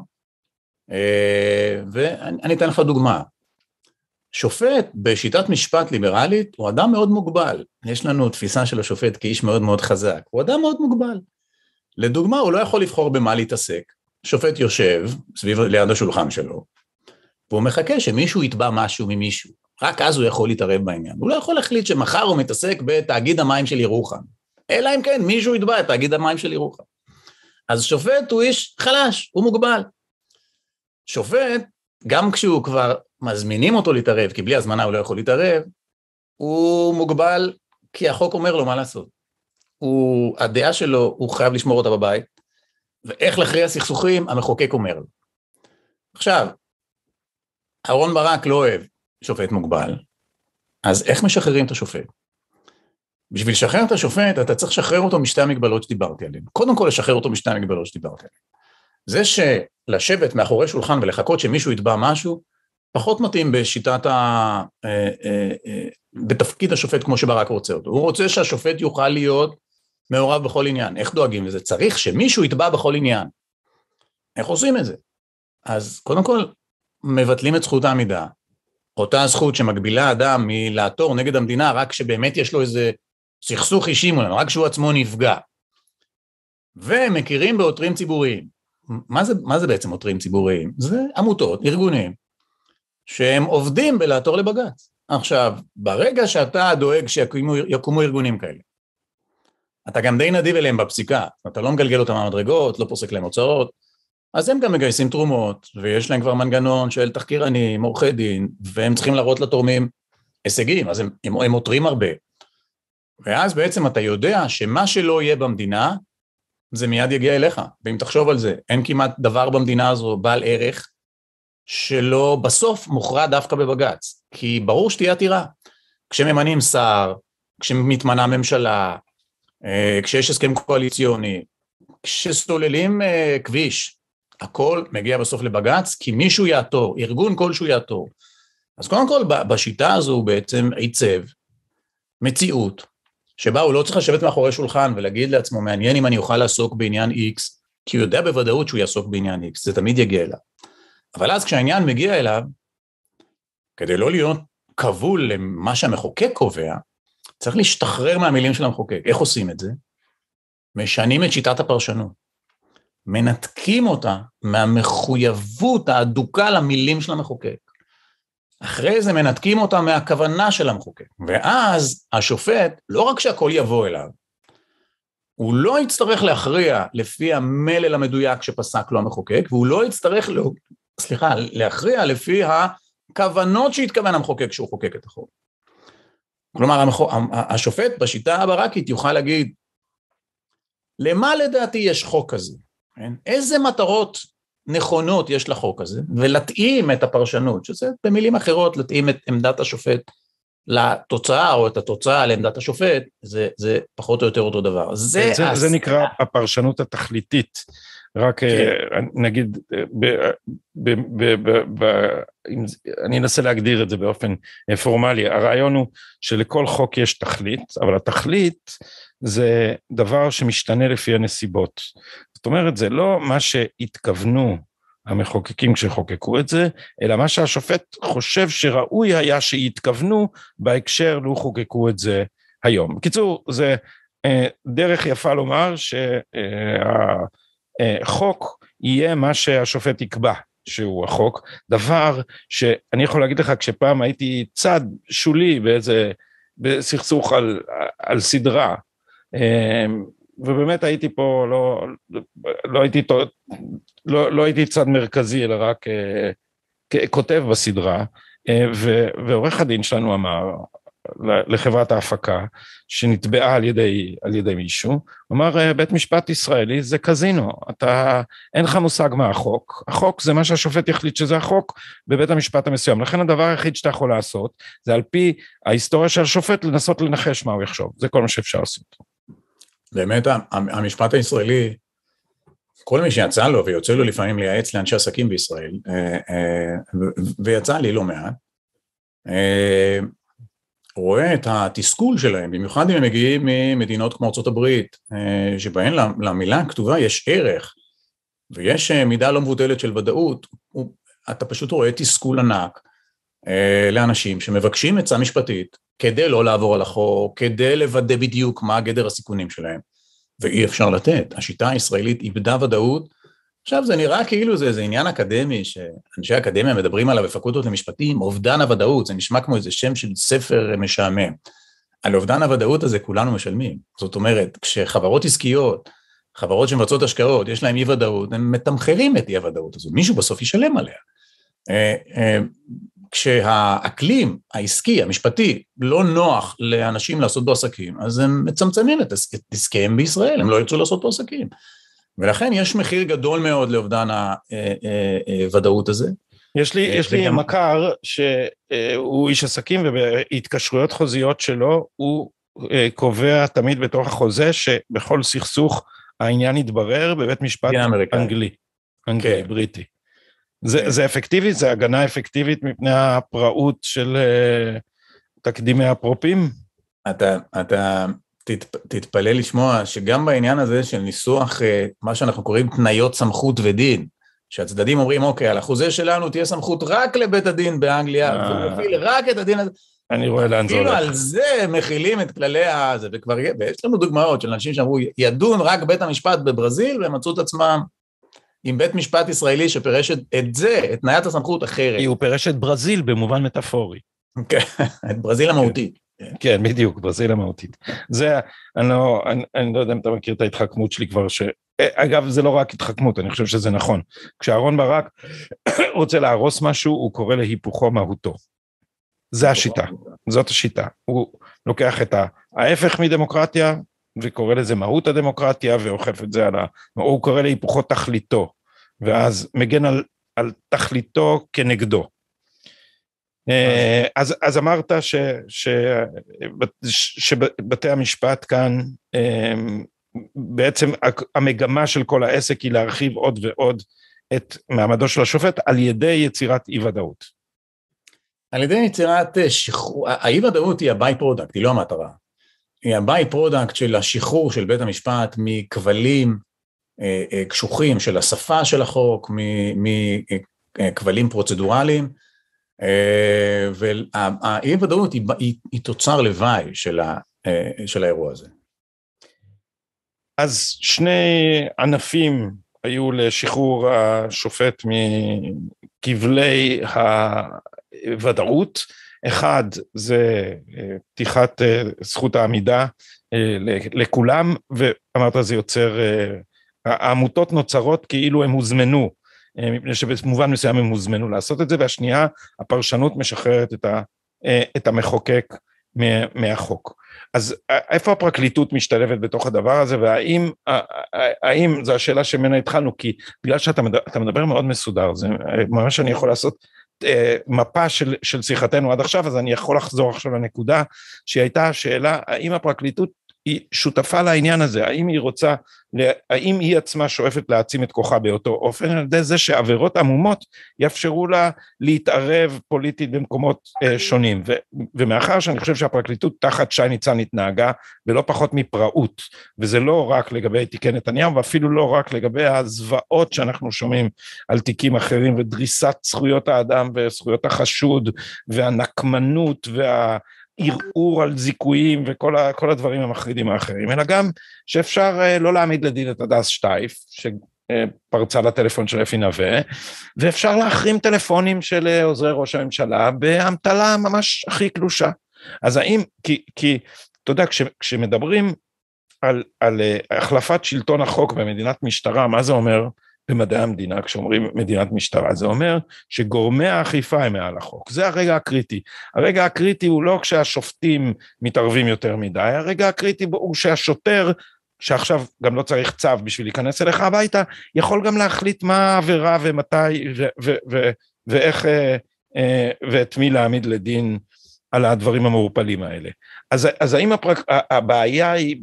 אה, ואני אתן לך דוגמה. שופט בשיטת משפט ליברלית הוא אדם מאוד מוגבל. יש לנו תפיסה של השופט כאיש מאוד מאוד חזק. הוא אדם מאוד מוגבל. לדוגמה, הוא לא יכול לבחור במה להתעסק. שופט יושב סביב ליד השולחן שלו, והוא מחכה שמישהו יתבע משהו ממישהו. רק אז הוא יכול להתערב בעניין. הוא לא יכול להחליט שמחר הוא מתעסק בתאגיד המים של ירוחם. אלא אם כן מישהו יתבע את תאגיד המים של ירוחם. אז שופט הוא איש חלש, הוא מוגבל. שופט, גם כשהוא כבר מזמינים אותו להתערב, כי בלי הזמנה הוא לא יכול להתערב, הוא מוגבל כי החוק אומר לו מה לעשות. הוא, הדעה שלו, הוא חייב לשמור אותה בבית, ואיך להכריע סכסוכים, המחוקק אומר לו. עכשיו, אהרון ברק לא אוהב שופט מוגבל, אז איך משחררים את השופט? בשביל לשחרר את השופט, אתה צריך לשחרר אותו משתי המגבלות שדיברתי עליהן. קודם כל, לשחרר אותו משתי המגבלות שדיברתי עליהן. זה שלשבת מאחורי שולחן ולחכות שמישהו יתבע משהו, פחות מתאים בשיטת ה... אה, אה, אה, בתפקיד השופט כמו שברק רוצה אותו. הוא רוצה שהשופט יוכל להיות מעורב בכל עניין. איך דואגים לזה? צריך שמישהו יתבע בכל עניין. איך עושים את זה? אז קודם כל, מבטלים את זכות העמידה, אותה זכות שמגבילה אדם מלעתור נגד המדינה רק כשבאמת יש לו איזה סכסוך אישי מולם, רק כשהוא עצמו נפגע. ומכירים בעותרים ציבוריים. מה זה, מה זה בעצם עותרים ציבוריים? זה עמותות, ארגונים, שהם עובדים בלעתור לבג"ץ. עכשיו, ברגע שאתה דואג שיקומו ארגונים כאלה, אתה גם די נדיב אליהם בפסיקה, אתה לא מגלגל אותם מהמדרגות, לא פוסק להם הוצאות, אז הם גם מגייסים תרומות, ויש להם כבר מנגנון של תחקירנים, עורכי דין, והם צריכים להראות לתורמים הישגים, אז הם, הם, הם עותרים הרבה. ואז בעצם אתה יודע שמה שלא יהיה במדינה, זה מיד יגיע אליך. ואם תחשוב על זה, אין כמעט דבר במדינה הזו בעל ערך שלא בסוף מוכרע דווקא בבג"ץ. כי ברור שתהיה עתירה. כשממנים שר, כשמתמנה ממשלה, אה, כשיש הסכם קואליציוני, כשסוללים אה, כביש, הכל מגיע בסוף לבג"ץ, כי מישהו יעתור, ארגון כלשהו יעתור. אז קודם כל, בשיטה הזו הוא בעצם עיצב מציאות, שבה הוא לא צריך לשבת מאחורי שולחן ולהגיד לעצמו, מעניין אם אני אוכל לעסוק בעניין X, כי הוא יודע בוודאות שהוא יעסוק בעניין X, זה תמיד יגיע אליו. אבל אז כשהעניין מגיע אליו, כדי לא להיות כבול למה שהמחוקק קובע, צריך להשתחרר מהמילים של המחוקק. איך עושים את זה? משנים את שיטת הפרשנות. מנתקים אותה מהמחויבות האדוקה למילים של המחוקק. אחרי זה מנתקים אותה מהכוונה של המחוקק. ואז השופט, לא רק שהכל יבוא אליו, הוא לא יצטרך להכריע לפי המלל המדויק שפסק לו המחוקק, והוא לא יצטרך, לא, סליחה, להכריע לפי הכוונות שהתכוון המחוקק כשהוא חוקק את החוק. כלומר, המחוק, השופט בשיטה הברקית יוכל להגיד, למה לדעתי יש חוק כזה? כן? איזה מטרות נכונות יש לחוק הזה, ולהתאים את הפרשנות, שזה במילים אחרות להתאים את עמדת השופט לתוצאה, או את התוצאה לעמדת השופט, זה, זה פחות או יותר אותו דבר. זה, זה, הס... זה נקרא הפרשנות התכליתית. רק אה, כן. נגיד, אה, ב, אה, ב, ב, ב, ב, אם, אני אנסה להגדיר את זה באופן פורמלי, הרעיון הוא שלכל חוק יש תכלית, אבל התכלית זה דבר שמשתנה לפי הנסיבות. זאת אומרת, זה לא מה שהתכוונו המחוקקים כשחוקקו את זה, אלא מה שהשופט חושב שראוי היה שיתכוונו בהקשר לו חוקקו את זה היום. בקיצור, זה אה, דרך יפה לומר שהחוק אה, יהיה מה שהשופט יקבע. שהוא החוק, דבר שאני יכול להגיד לך כשפעם הייתי צד שולי באיזה, בסכסוך על, על סדרה, אה, ובאמת הייתי פה, לא, לא, הייתי, לא, לא הייתי צד מרכזי, אלא רק אה, כותב בסדרה, אה, ועורך הדין שלנו אמר לחברת ההפקה, שנתבעה על ידי, על ידי מישהו, אמר, אה, בית משפט ישראלי זה קזינו, אתה, אין לך מושג מה החוק, החוק זה מה שהשופט יחליט שזה החוק בבית המשפט המסוים, לכן הדבר היחיד שאתה יכול לעשות, זה על פי ההיסטוריה של השופט לנסות לנחש מה הוא יחשוב, זה כל מה שאפשר לעשות. באמת, המשפט הישראלי, כל מי שיצא לו, ויוצא לו לפעמים לייעץ לאנשי עסקים בישראל, אה, אה, ויצא לי לא מעט, אה, רואה את התסכול שלהם, במיוחד אם הם מגיעים ממדינות כמו ארה"ב, שבהן למילה הכתובה יש ערך, ויש מידה לא מבוטלת של ודאות, אתה פשוט רואה תסכול ענק לאנשים שמבקשים עצה משפטית, כדי לא לעבור על החוק, כדי לוודא בדיוק מה גדר הסיכונים שלהם. ואי אפשר לתת. השיטה הישראלית איבדה ודאות. עכשיו, זה נראה כאילו זה איזה עניין אקדמי, שאנשי אקדמיה מדברים עליו בפקולטות למשפטים, אובדן הוודאות, זה נשמע כמו איזה שם של ספר משעמם. על אובדן הוודאות הזה כולנו משלמים. זאת אומרת, כשחברות עסקיות, חברות שמבצעות השקעות, יש להן אי-ודאות, הן מתמחרים את אי-הוודאות הזאת, מישהו בסוף ישלם עליה. אה, אה, כשהאקלים העסקי, המשפטי, לא נוח לאנשים לעשות בו עסקים, אז הם מצמצמים את עסקיהם בישראל, הם לא ירצו לעשות בו עסקים. ולכן יש מחיר גדול מאוד לאובדן הוודאות אה, אה, אה, הזה. יש לי, יש לי גם... מכר שהוא איש עסקים ובהתקשרויות חוזיות שלו הוא קובע תמיד בתוך החוזה שבכל סכסוך העניין יתברר בבית משפט כן, אנגלי, אנגלי, כן. בריטי. זה, כן. זה אפקטיבי? זה הגנה אפקטיבית מפני הפראות של uh, תקדימי הפרופים? אתה, אתה תת, תתפלא לשמוע שגם בעניין הזה של ניסוח, uh, מה שאנחנו קוראים תניות סמכות ודין, שהצדדים אומרים, אוקיי, על החוזה שלנו תהיה סמכות רק לבית הדין באנגליה, אה. ומפעיל רק את הדין הזה. אני רואה לאן זה הולך. כאילו על זה מכילים את כללי הזה, וכבר, ויש לנו דוגמאות של אנשים שאמרו, ידון רק בית המשפט בברזיל, והם מצאו את עצמם עם בית משפט ישראלי שפירש את זה, את תניית הסמכות אחרת. כי הוא פירש את ברזיל במובן מטאפורי. כן, את ברזיל המהותית. כן, בדיוק, ברזיל המהותית. זה, אני לא, אני, אני לא יודע אם אתה מכיר את ההתחכמות שלי כבר, ש... אה, אגב, זה לא רק התחכמות, אני חושב שזה נכון. כשאהרון ברק רוצה להרוס משהו, הוא קורא להיפוכו מהותו. זה השיטה, זאת השיטה. הוא לוקח את ההפך מדמוקרטיה, וקורא לזה מהות הדמוקרטיה, ואוכף את זה על ה... או הוא קורא להיפוכו תכליתו. ואז מגן על, על תכליתו כנגדו. אה, אז, אז אמרת ש, ש, ש, שבתי המשפט כאן, אה, בעצם המגמה של כל העסק היא להרחיב עוד ועוד את מעמדו של השופט על ידי יצירת אי ודאות. על ידי יצירת אה, שחרור, האי ודאות היא הביי פרודקט, היא לא המטרה. היא הביי פרודקט של השחרור של בית המשפט מכבלים אה, אה, קשוחים של השפה של החוק, מכבלים אה, פרוצדורליים, והאי ודאות היא, היא, היא תוצר לוואי של, ה, של האירוע הזה. אז שני ענפים היו לשחרור השופט מכבלי הוודאות, אחד זה פתיחת זכות העמידה לכולם, ואמרת זה יוצר העמותות נוצרות כאילו הם הוזמנו, אה, מפני שבמובן מסוים הם הוזמנו לעשות את זה, והשנייה, הפרשנות משחררת את, ה, אה, את המחוקק מהחוק. אז אה, איפה הפרקליטות משתלבת בתוך הדבר הזה, והאם, האם, זו השאלה שממנה התחלנו, כי בגלל שאתה מדבר, מדבר מאוד מסודר, זה ממש אני יכול לעשות מפה של, של שיחתנו עד עכשיו, אז אני יכול לחזור עכשיו לנקודה שהיא הייתה השאלה האם הפרקליטות היא שותפה לעניין הזה, האם היא רוצה, האם היא עצמה שואפת להעצים את כוחה באותו אופן, על ידי זה שעבירות עמומות יאפשרו לה להתערב פוליטית במקומות אה, שונים. ו, ומאחר שאני חושב שהפרקליטות תחת שי ניצן התנהגה ולא פחות מפראות, וזה לא רק לגבי תיקי נתניהו, ואפילו לא רק לגבי הזוועות שאנחנו שומעים על תיקים אחרים, ודריסת זכויות האדם וזכויות החשוד, והנקמנות וה... ערעור על זיכויים וכל ה, הדברים המחרידים האחרים, אלא גם שאפשר אה, לא להעמיד לדין את הדס שטייף, שפרצה לטלפון של אפי נווה, ואפשר להחרים טלפונים של אה, עוזרי ראש הממשלה באמתלה ממש הכי קלושה. אז האם, כי, כי אתה יודע, כש, כשמדברים על, על אה, החלפת שלטון החוק במדינת משטרה, מה זה אומר? במדעי המדינה, כשאומרים מדינת משטרה, זה אומר שגורמי האכיפה הם מעל החוק. זה הרגע הקריטי. הרגע הקריטי הוא לא כשהשופטים מתערבים יותר מדי, הרגע הקריטי הוא שהשוטר, שעכשיו גם לא צריך צו בשביל להיכנס אליך הביתה, יכול גם להחליט מה העבירה ומתי ו- ו- ו- ואיך אה, אה, ואת מי להעמיד לדין על הדברים המעורפלים האלה. אז, אז האם הפרק, הבעיה היא,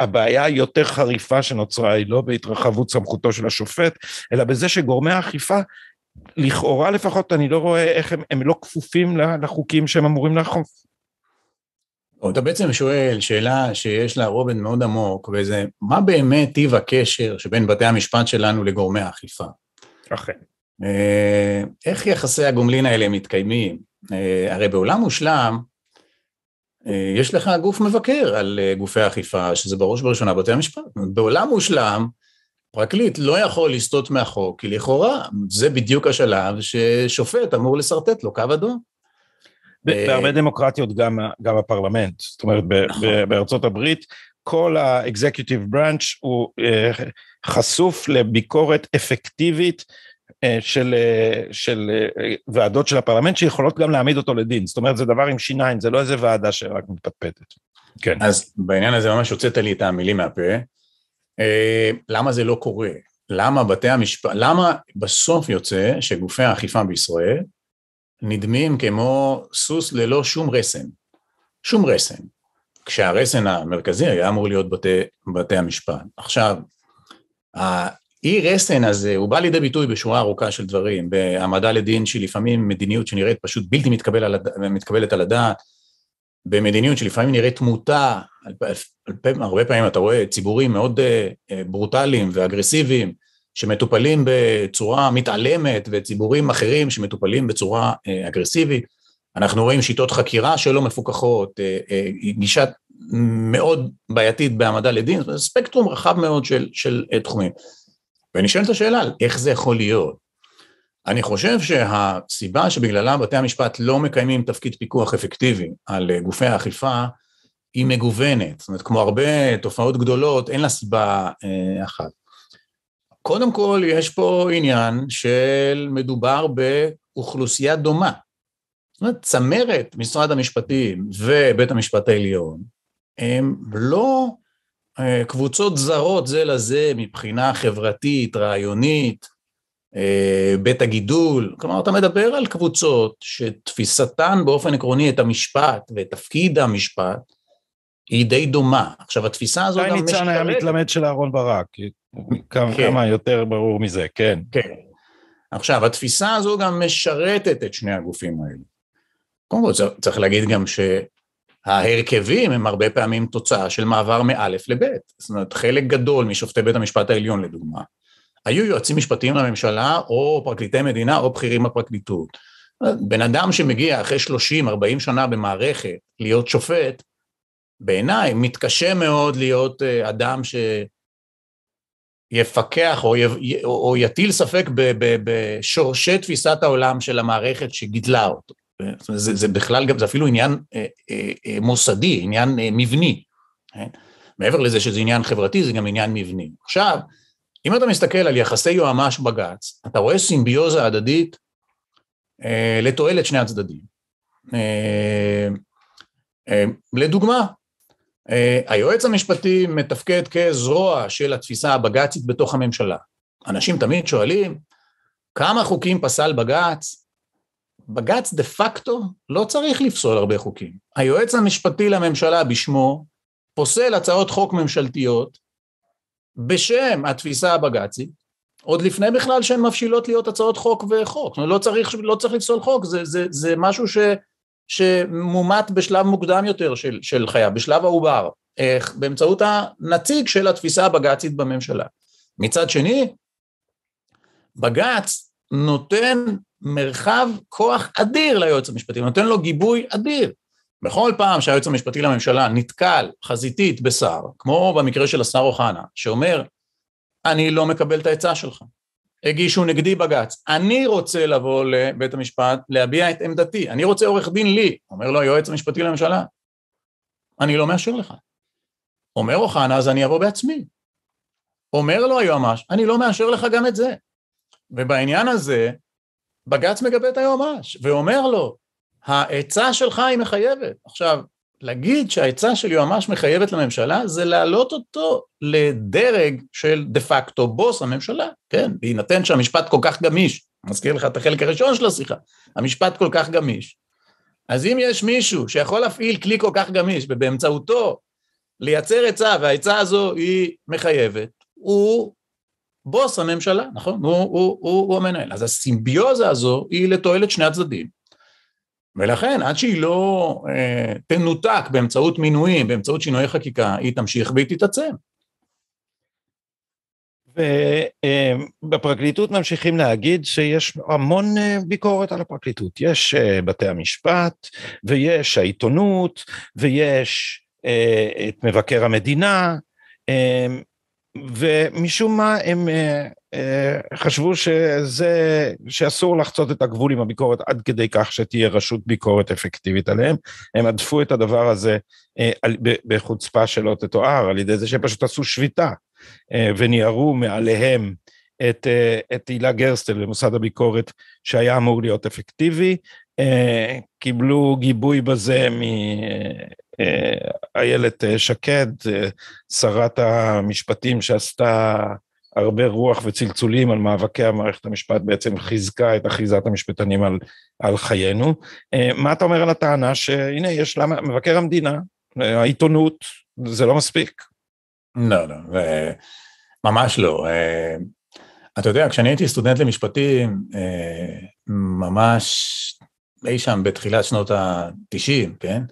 הבעיה היותר חריפה שנוצרה היא לא בהתרחבות סמכותו של השופט, אלא בזה שגורמי האכיפה, לכאורה לפחות אני לא רואה איך הם, הם לא כפופים לחוקים שהם אמורים לאכוף. אתה בעצם שואל שאלה שיש לה רובד מאוד עמוק, וזה מה באמת טיב הקשר שבין בתי המשפט שלנו לגורמי האכיפה? אכן. אה, איך יחסי הגומלין האלה מתקיימים? אה, הרי בעולם מושלם, אה, יש לך גוף מבקר על אה, גופי האכיפה, שזה בראש ובראשונה בתי המשפט. בעולם מושלם, פרקליט לא יכול לסטות מהחוק, כי לכאורה זה בדיוק השלב ששופט אמור לשרטט לו קו אדום. בהרבה דמוקרטיות גם, גם הפרלמנט, זאת אומרת נכון. בארצות הברית, כל ה-executive branch הוא חשוף לביקורת אפקטיבית אה, של, אה, של אה, ועדות של הפרלמנט שיכולות גם להעמיד אותו לדין. זאת אומרת, זה דבר עם שיניים, זה לא איזה ועדה שרק מתפטפטת. כן. אז בעניין הזה ממש הוצאת לי את המילים מהפה. למה זה לא קורה? למה בתי המשפט, למה בסוף יוצא שגופי האכיפה בישראל נדמים כמו סוס ללא שום רסן? שום רסן. כשהרסן המרכזי היה אמור להיות בתי, בתי המשפט. עכשיו, אי רסן הזה, הוא בא לידי ביטוי בשורה ארוכה של דברים, בהעמדה לדין שהיא לפעמים מדיניות שנראית פשוט בלתי מתקבל על, הד... מתקבלת על הדעת, במדיניות שלפעמים נראית תמותה, הרבה פעמים אתה רואה ציבורים מאוד אה, אה, ברוטליים ואגרסיביים, שמטופלים בצורה מתעלמת, וציבורים אחרים שמטופלים בצורה אה, אגרסיבית. אנחנו רואים שיטות חקירה שלא מפוקחות, גישה מאוד בעייתית בהעמדה לדין, ספקטרום רחב מאוד של, של תחומים. ואני שואל את השאלה, איך זה יכול להיות? אני חושב שהסיבה שבגללה בתי המשפט לא מקיימים תפקיד פיקוח אפקטיבי על אה, גופי האכיפה, היא מגוונת. זאת אומרת, כמו הרבה תופעות גדולות, אין לה סיבה אה, אחת. קודם כל, יש פה עניין של מדובר באוכלוסייה דומה. זאת אומרת, צמרת משרד המשפטים ובית המשפט העליון, הם לא אה, קבוצות זרות זה לזה מבחינה חברתית, רעיונית, אה, בית הגידול, כלומר אתה מדבר על קבוצות שתפיסתן באופן עקרוני את המשפט ואת תפקיד המשפט היא די דומה. עכשיו התפיסה הזו גם משתלבת. ניצן היה מתלמד של אהרון ברק, כמה, כן. כמה יותר ברור מזה, כן. כן. עכשיו התפיסה הזו גם משרתת את שני הגופים האלה. קודם כל צריך להגיד גם ש... ההרכבים הם הרבה פעמים תוצאה של מעבר מאלף לבית. זאת אומרת, חלק גדול משופטי בית המשפט העליון, לדוגמה, היו יועצים משפטיים לממשלה, או פרקליטי מדינה, או בכירים בפרקליטות. בן אדם שמגיע אחרי 30-40 שנה במערכת להיות שופט, בעיניי מתקשה מאוד להיות אה, אדם שיפקח או, י... או יטיל ספק בשורשי תפיסת העולם של המערכת שגידלה אותו. זה, זה בכלל גם, זה אפילו עניין אה, אה, אה, מוסדי, עניין אה, מבני. כן? מעבר לזה שזה עניין חברתי, זה גם עניין מבני. עכשיו, אם אתה מסתכל על יחסי יועמ"ש בג"ץ, אתה רואה סימביוזה הדדית אה, לתועלת שני הצדדים. אה, אה, לדוגמה, אה, היועץ המשפטי מתפקד כזרוע של התפיסה הבג"צית בתוך הממשלה. אנשים תמיד שואלים, כמה חוקים פסל בג"ץ בג"ץ דה פקטו לא צריך לפסול הרבה חוקים. היועץ המשפטי לממשלה בשמו פוסל הצעות חוק ממשלתיות בשם התפיסה הבג"צית, עוד לפני בכלל שהן מבשילות להיות הצעות חוק וחוק. זאת אומרת, לא צריך, לא צריך לפסול חוק, זה, זה, זה משהו ש, שמומת בשלב מוקדם יותר של, של חייו, בשלב העובר, איך, באמצעות הנציג של התפיסה הבג"צית בממשלה. מצד שני, בג"ץ נותן מרחב כוח אדיר ליועץ המשפטי, נותן לו גיבוי אדיר. בכל פעם שהיועץ המשפטי לממשלה נתקל חזיתית בשר, כמו במקרה של השר אוחנה, שאומר, אני לא מקבל את העצה שלך, הגישו נגדי בג"ץ, אני רוצה לבוא לבית המשפט להביע את עמדתי, אני רוצה עורך דין לי, אומר לו היועץ המשפטי לממשלה, אני לא מאשר לך. אומר אוחנה, אז אני אבוא בעצמי. אומר לו היועמ"ש, אני לא מאשר לך גם את זה. ובעניין הזה, בג"ץ מגבה את היועמ"ש, ואומר לו, העצה שלך היא מחייבת. עכשיו, להגיד שהעצה של יועמ"ש מחייבת לממשלה, זה להעלות אותו לדרג של דה פקטו בוס הממשלה, כן? בהינתן שהמשפט כל כך גמיש, מזכיר לך את החלק הראשון של השיחה, המשפט כל כך גמיש. אז אם יש מישהו שיכול להפעיל כלי כל כך גמיש, ובאמצעותו לייצר עצה, והעצה הזו היא מחייבת, הוא בוס הממשלה, נכון? הוא, הוא, הוא, הוא המנהל. אז הסימביוזה הזו היא לתועלת שני הצדדים. ולכן עד שהיא לא אה, תנותק באמצעות מינויים, באמצעות שינויי חקיקה, היא תמשיך והיא תתעצם. ובפרקליטות אה, ממשיכים להגיד שיש המון אה, ביקורת על הפרקליטות. יש אה, בתי המשפט, ויש העיתונות, ויש את מבקר המדינה, ומשום מה הם אה, אה, חשבו שזה, שאסור לחצות את הגבול עם הביקורת עד כדי כך שתהיה רשות ביקורת אפקטיבית עליהם. הם עדפו את הדבר הזה אה, בחוצפה שלא תתואר, על ידי זה שהם פשוט עשו שביתה וניערו מעליהם את, את הילה גרסטל במוסד הביקורת שהיה אמור להיות אפקטיבי. קיבלו גיבוי בזה אה, איילת אה, שקד, אה, שרת המשפטים שעשתה הרבה רוח וצלצולים על מאבקי המערכת המשפט, בעצם חיזקה את אחיזת המשפטנים על, על חיינו. מה אתה אומר על הטענה שהנה יש למה, מבקר המדינה, העיתונות, זה לא מספיק. לא, לא, ממש לא. אתה יודע, כשאני הייתי סטודנט למשפטים, ממש אי שם בתחילת שנות ה-90, כן?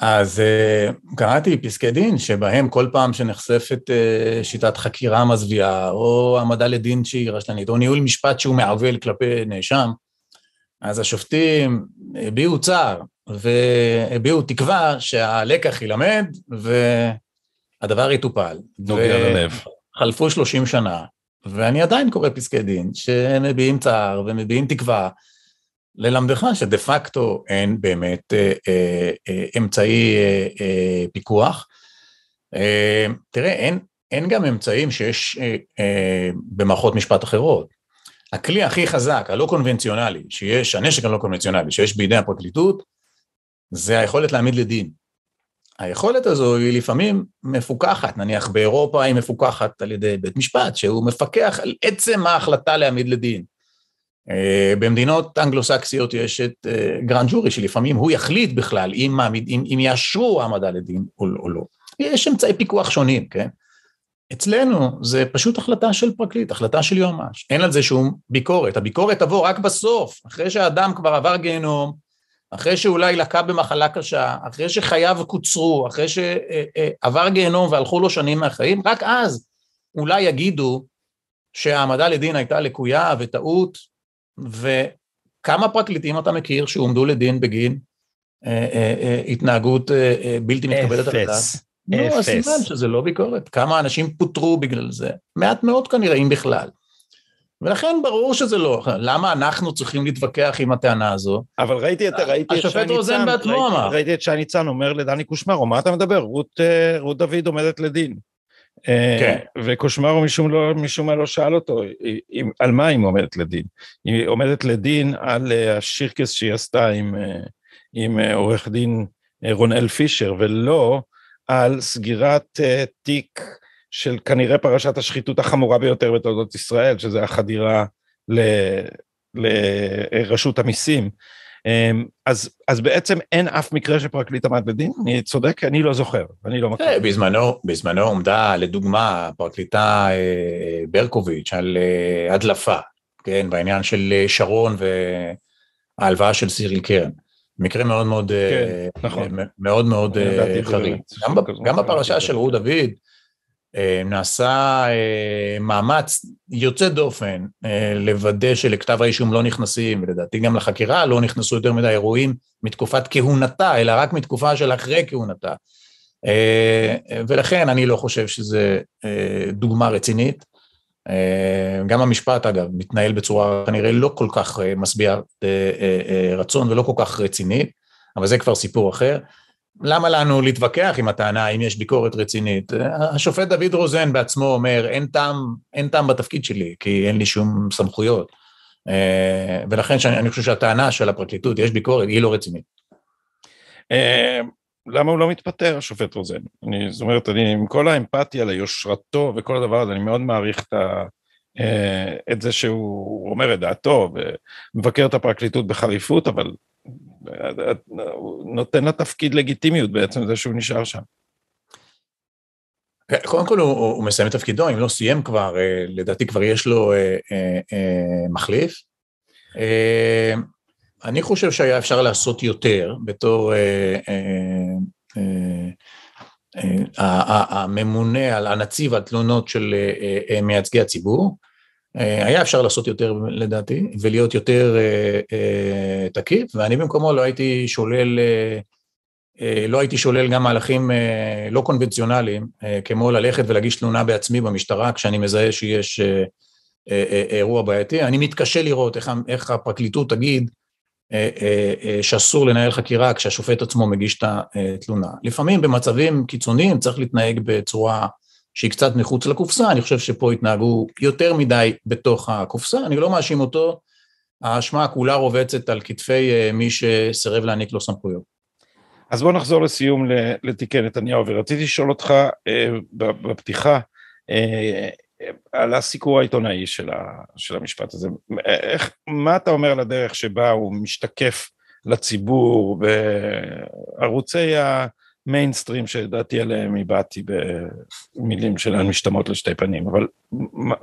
אז אה, קראתי פסקי דין שבהם כל פעם שנחשפת אה, שיטת חקירה מזוויעה, או העמדה לדין שהיא רשלנית, או ניהול משפט שהוא מעוול כלפי נאשם, אז השופטים הביעו צער והביעו תקווה שהלקח יילמד והדבר יטופל. נוגע ללב. חלפו 30 שנה, ואני עדיין קורא פסקי דין שמביעים צער ומביעים תקווה ללמדך שדה פקטו אין באמת אה, אה, אה, אמצעי אה, אה, פיקוח. אה, תראה, אין, אין גם אמצעים שיש אה, אה, במערכות משפט אחרות. הכלי הכי חזק, הלא קונבנציונלי, שיש, הנשק הלא קונבנציונלי שיש בידי הפרקליטות, זה היכולת להעמיד לדין. היכולת הזו היא לפעמים מפוקחת, נניח באירופה היא מפוקחת על ידי בית משפט, שהוא מפקח על עצם ההחלטה להעמיד לדין. אה, במדינות אנגלוסקסיות יש את אה, גרנד ג'ורי, שלפעמים הוא יחליט בכלל אם, אם, אם יאשרו העמדה לדין או לא. יש אמצעי פיקוח שונים, כן? אצלנו זה פשוט החלטה של פרקליט, החלטה של יועמ"ש. אין על זה שום ביקורת. הביקורת תבוא רק בסוף, אחרי שהאדם כבר עבר גיהנום, אחרי שאולי לקה במחלה קשה, אחרי שחייו קוצרו, אחרי שעבר גיהנום והלכו לו שנים מהחיים, רק אז אולי יגידו שהעמדה לדין הייתה לקויה וטעות, וכמה פרקליטים אתה מכיר שהועמדו לדין בגין אה, אה, אה, התנהגות בלתי מתקבלת על הדעת? אפס. נו, הסימן שזה לא ביקורת. כמה אנשים פוטרו בגלל זה? מעט מאוד כנראה, אם בכלל. ולכן ברור שזה לא. למה אנחנו צריכים להתווכח עם הטענה הזו? אבל ראיתי את ראיתי את שי ניצן. השופט רוזן בעצמו אמר. ראיתי את שי ניצן אומר לדני קושמרו, מה אתה מדבר? רות, רות דוד עומדת לדין. אה, כן. וקושמרו משום, לא, משום מה לא שאל אותו אם, על מה היא עומדת לדין. היא עומדת לדין על אה, השירקס שהיא עשתה עם, אה, עם עורך דין רונאל פישר, ולא על סגירת תיק של כנראה פרשת השחיתות החמורה ביותר בתולדות ישראל, שזה החדירה ל, לרשות המיסים. אמ, אז, אז בעצם אין אף מקרה שפרקליט עמד לדין? אני צודק? אני לא זוכר, אני לא מכיר. אה, בזמנו, בזמנו עומדה, לדוגמה, פרקליטה אה, ברקוביץ' על אה, הדלפה, כן, בעניין של שרון וההלוואה של סיריל קרן. מקרה מאוד מאוד, כן, נכון. מאוד מאוד חריג. גם, גם בפרשה של רות דוד, אה, נעשה אה, מאמץ יוצא דופן אה, לוודא שלכתב האישום לא נכנסים, ולדעתי גם לחקירה לא נכנסו יותר מדי אירועים מתקופת כהונתה, אלא רק מתקופה של אחרי כהונתה. ולכן אני לא חושב שזה דוגמה רצינית. גם המשפט, אגב, מתנהל בצורה כנראה לא כל כך משביעת רצון ולא כל כך רצינית, אבל זה כבר סיפור אחר. למה לנו להתווכח עם הטענה אם יש ביקורת רצינית? השופט דוד רוזן בעצמו אומר, אין טעם, אין טעם בתפקיד שלי, כי אין לי שום סמכויות. אה, ולכן שאני, אני חושב שהטענה של הפרקליטות, יש ביקורת, היא לא רצינית. אה, למה הוא לא מתפטר, השופט רוזן? אני, זאת אומרת, אני עם כל האמפתיה ליושרתו וכל הדבר הזה, אני מאוד מעריך את, ה, אה, את זה שהוא אומר את דעתו ומבקר את הפרקליטות בחריפות, אבל נותן לה תפקיד לגיטימיות בעצם, זה שהוא נשאר שם. כן, קודם כל הוא, הוא מסיים את תפקידו, אם לא סיים כבר, אה, לדעתי כבר יש לו אה, אה, אה, מחליף. אה, אני חושב שהיה אפשר לעשות יותר בתור אה, אה, אה, אה, הממונה, הנציב על תלונות של אה, אה, מייצגי הציבור. אה, אה, היה אפשר לעשות יותר לדעתי, ולהיות יותר אה, אה, תקיף, ואני במקומו לא הייתי שולל, לא הייתי שולל גם מהלכים לא קונבנציונליים, כמו ללכת ולהגיש תלונה בעצמי במשטרה כשאני מזהה שיש אירוע בעייתי. אני מתקשה לראות איך, איך הפרקליטות תגיד שאסור לנהל חקירה כשהשופט עצמו מגיש את התלונה. לפעמים במצבים קיצוניים צריך להתנהג בצורה... שהיא קצת מחוץ לקופסה, אני חושב שפה התנהגו יותר מדי בתוך הקופסה, אני לא מאשים אותו, האשמה כולה רובצת על כתפי אה, מי שסירב להעניק לו סמכויות. אז בוא נחזור לסיום לתיקי נתניהו, ורציתי לשאול אותך אה, בפתיחה, אה, על הסיקור העיתונאי של, המשפט הזה. איך, מה אתה אומר על הדרך שבה הוא משתקף לציבור בערוצי ה... מיינסטרים שדעתי עליהם הבעתי במילים שלהן משתמעות לשתי פנים, אבל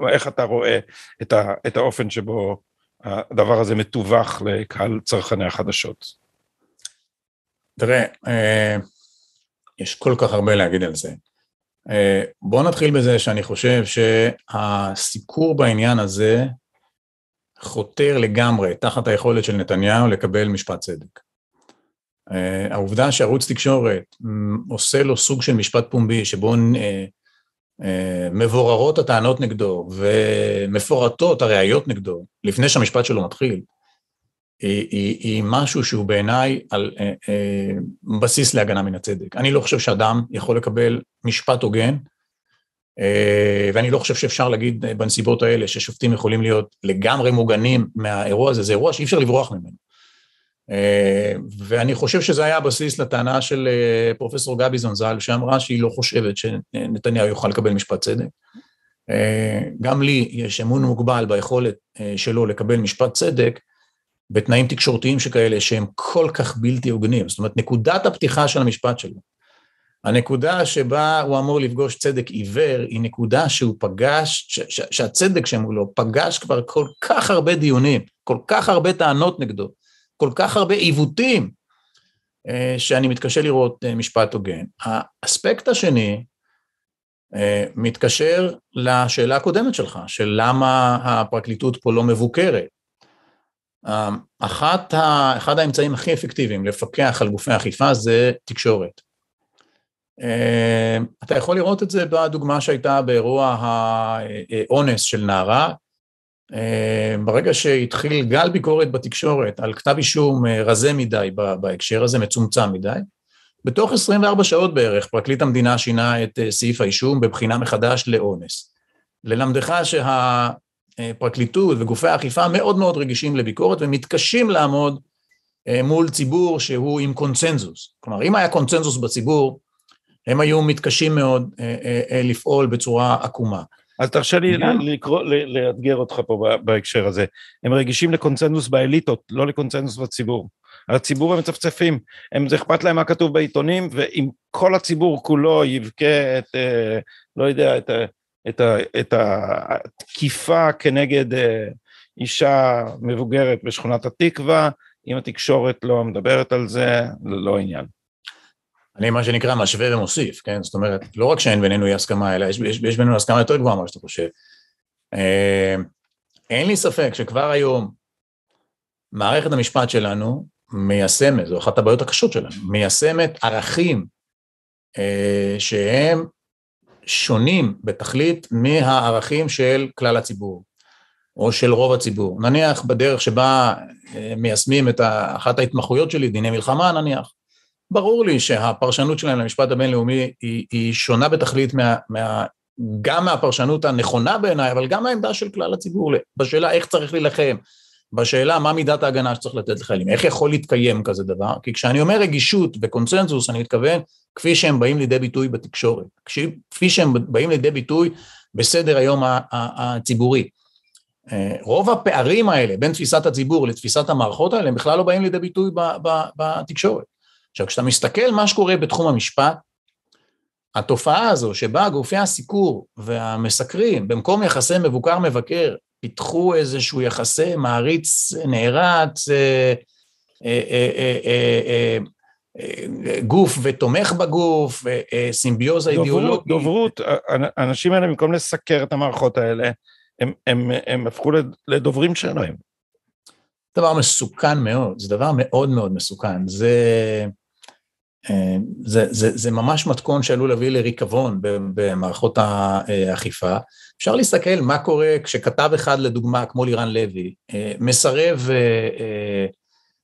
איך אתה רואה את, ה, את האופן שבו הדבר הזה מתווך לקהל צרכני החדשות? תראה, אה, יש כל כך הרבה להגיד על זה. אה, בואו נתחיל בזה שאני חושב שהסיקור בעניין הזה חותר לגמרי תחת היכולת של נתניהו לקבל משפט צדק. Uh, העובדה שערוץ תקשורת um, עושה לו סוג של משפט פומבי, שבו uh, uh, מבוררות הטענות נגדו ומפורטות הראיות נגדו, לפני שהמשפט שלו מתחיל, היא, היא, היא משהו שהוא בעיניי uh, uh, בסיס להגנה מן הצדק. אני לא חושב שאדם יכול לקבל משפט הוגן, uh, ואני לא חושב שאפשר להגיד בנסיבות האלה ששופטים יכולים להיות לגמרי מוגנים מהאירוע הזה, זה אירוע שאי אפשר לברוח ממנו. אה, ואני חושב שזה היה הבסיס לטענה של אה, פרופסור גבי ז"ל, שאמרה שהיא לא חושבת שנתניהו יוכל לקבל משפט צדק. אה, גם לי יש אמון מוגבל ביכולת שלו לקבל משפט צדק, בתנאים תקשורתיים שכאלה שהם כל כך בלתי הוגנים. זאת אומרת, נקודת הפתיחה של המשפט שלו, הנקודה שבה הוא אמור לפגוש צדק עיוור, היא נקודה שהוא פגש, שהצדק שמולו לא, פגש כבר כל כך הרבה דיונים, כל כך הרבה טענות נגדו. כל כך הרבה עיוותים, אה, שאני מתקשה לראות אה, משפט הוגן. האספקט השני אה, מתקשר לשאלה הקודמת שלך, של למה הפרקליטות פה לא מבוקרת. אחת ה, אחד האמצעים הכי אפקטיביים לפקח על גופי אכיפה זה תקשורת. Uh, אתה יכול לראות את זה בדוגמה שהייתה באירוע האונס של נערה, אה, ברגע שהתחיל גל ביקורת בתקשורת על כתב אישום אה, רזה מדי בהקשר הזה, מצומצם מדי, בתוך 24 שעות בערך פרקליט המדינה שינה את אה, סעיף האישום בבחינה מחדש לאונס. ללמדך שהפרקליטות וגופי האכיפה מאוד מאוד רגישים לביקורת ומתקשים לעמוד מול ציבור שהוא עם קונצנזוס. כלומר, אם היה קונצנזוס בציבור, הם היו מתקשים מאוד לפעול בצורה עקומה. אז תרשה לי לקרוא, לאתגר אותך פה בהקשר הזה. הם רגישים לקונצנזוס באליטות, לא לקונצנזוס בציבור. הציבור הם מצפצפים, הם, זה אכפת להם מה כתוב בעיתונים, ואם כל הציבור כולו יבכה את, אה, לא יודע, את, את, את התקיפה כנגד אה, אישה מבוגרת בשכונת התקווה, אם התקשורת לא מדברת על זה, זה לא עניין. אני מה שנקרא משווה ומוסיף, כן? זאת אומרת, לא רק שאין בינינו אי הסכמה, אלא יש, יש, יש בינינו הסכמה יותר גבוהה ממה שאתה חושב. אה, אין לי ספק שכבר היום מערכת המשפט שלנו מיישמת, זו אחת הבעיות הקשות שלנו, מיישמת ערכים אה, שהם שונים בתכלית מהערכים של כלל הציבור, או של רוב הציבור. נניח בדרך שבה אה, מיישמים את אחת ההתמחויות שלי, דיני מלחמה נניח. ברור לי שהפרשנות שלהם למשפט הבינלאומי היא, היא שונה בתכלית מה, מה, גם מהפרשנות הנכונה בעיניי, אבל גם מהעמדה של כלל הציבור בשאלה איך צריך להילחם, בשאלה מה מידת ההגנה שצריך לתת לחיילים, איך יכול להתקיים כזה דבר? כי כשאני אומר רגישות וקונצנזוס, אני מתכוון כפי שהם באים לידי ביטוי בתקשורת, כפי שהם באים לידי ביטוי בסדר היום הציבורי. אה, רוב הפערים האלה בין תפיסת הציבור לתפיסת המערכות האלה, הם בכלל לא באים לידי ביטוי בתקשורת. עכשיו, כשאתה מסתכל מה שקורה בתחום המשפט, התופעה הזו שבה גופי הסיקור והמסקרים, במקום יחסי מבוקר-מבקר, פיתחו איזשהו יחסי מעריץ נערץ, אה, אה, אה, גוף ותומך בגוף, סימביוזה אידיאולוגית. דוברות, האנשים האלה במקום לסקר את המערכות האלה, הם, הם, הם הפכו לדוברים שלהם. דבר מסוכן מאוד, זה דבר מאוד מאוד מסוכן. זה... זה, זה, זה ממש מתכון שעלול להביא לריקבון במערכות האכיפה. אה, אפשר להסתכל מה קורה כשכתב אחד, לדוגמה, כמו לירן לוי, אה, מסרב, אה,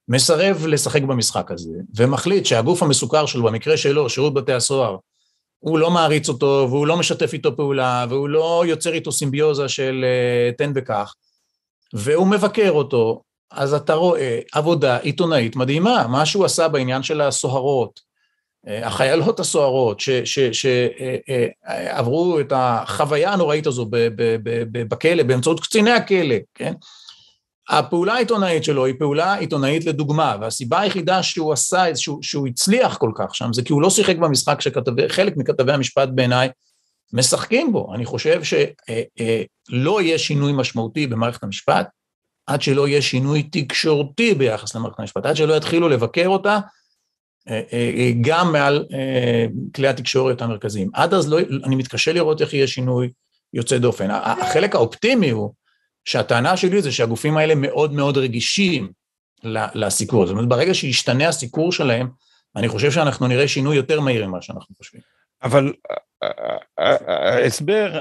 מסרב לשחק במשחק הזה, ומחליט שהגוף המסוכר שלו, במקרה שלו, שירות בתי הסוהר, הוא לא מעריץ אותו, והוא לא משתף איתו פעולה, והוא לא יוצר איתו סימביוזה של תן וקח, והוא מבקר אותו, אז אתה רואה עבודה עיתונאית מדהימה, מה שהוא עשה בעניין של הסוהרות, אה, החיילות הסוערות שעברו אה, אה, את החוויה הנוראית הזו בכלא באמצעות קציני הכלא, כן? הפעולה העיתונאית שלו היא פעולה עיתונאית לדוגמה, והסיבה היחידה שהוא עשה, שהוא, שהוא הצליח כל כך שם, זה כי הוא לא שיחק במשחק שחלק מכתבי המשפט בעיניי משחקים בו. אני חושב שלא יהיה שינוי משמעותי במערכת המשפט עד שלא יהיה שינוי תקשורתי ביחס למערכת המשפט, עד שלא יתחילו לבקר אותה אה, אה, אה, גם מעל כלי התקשורת המרכזיים. עד אז לא, אני מתקשה לראות איך יהיה שינוי יוצא דופן. החלק האופטימי הוא שהטענה שלי זה שהגופים האלה מאוד מאוד רגישים לסיקור. זאת אומרת, ברגע שישתנה הסיקור שלהם, אני חושב שאנחנו נראה שינוי יותר מהיר ממה שאנחנו חושבים. אבל ההסבר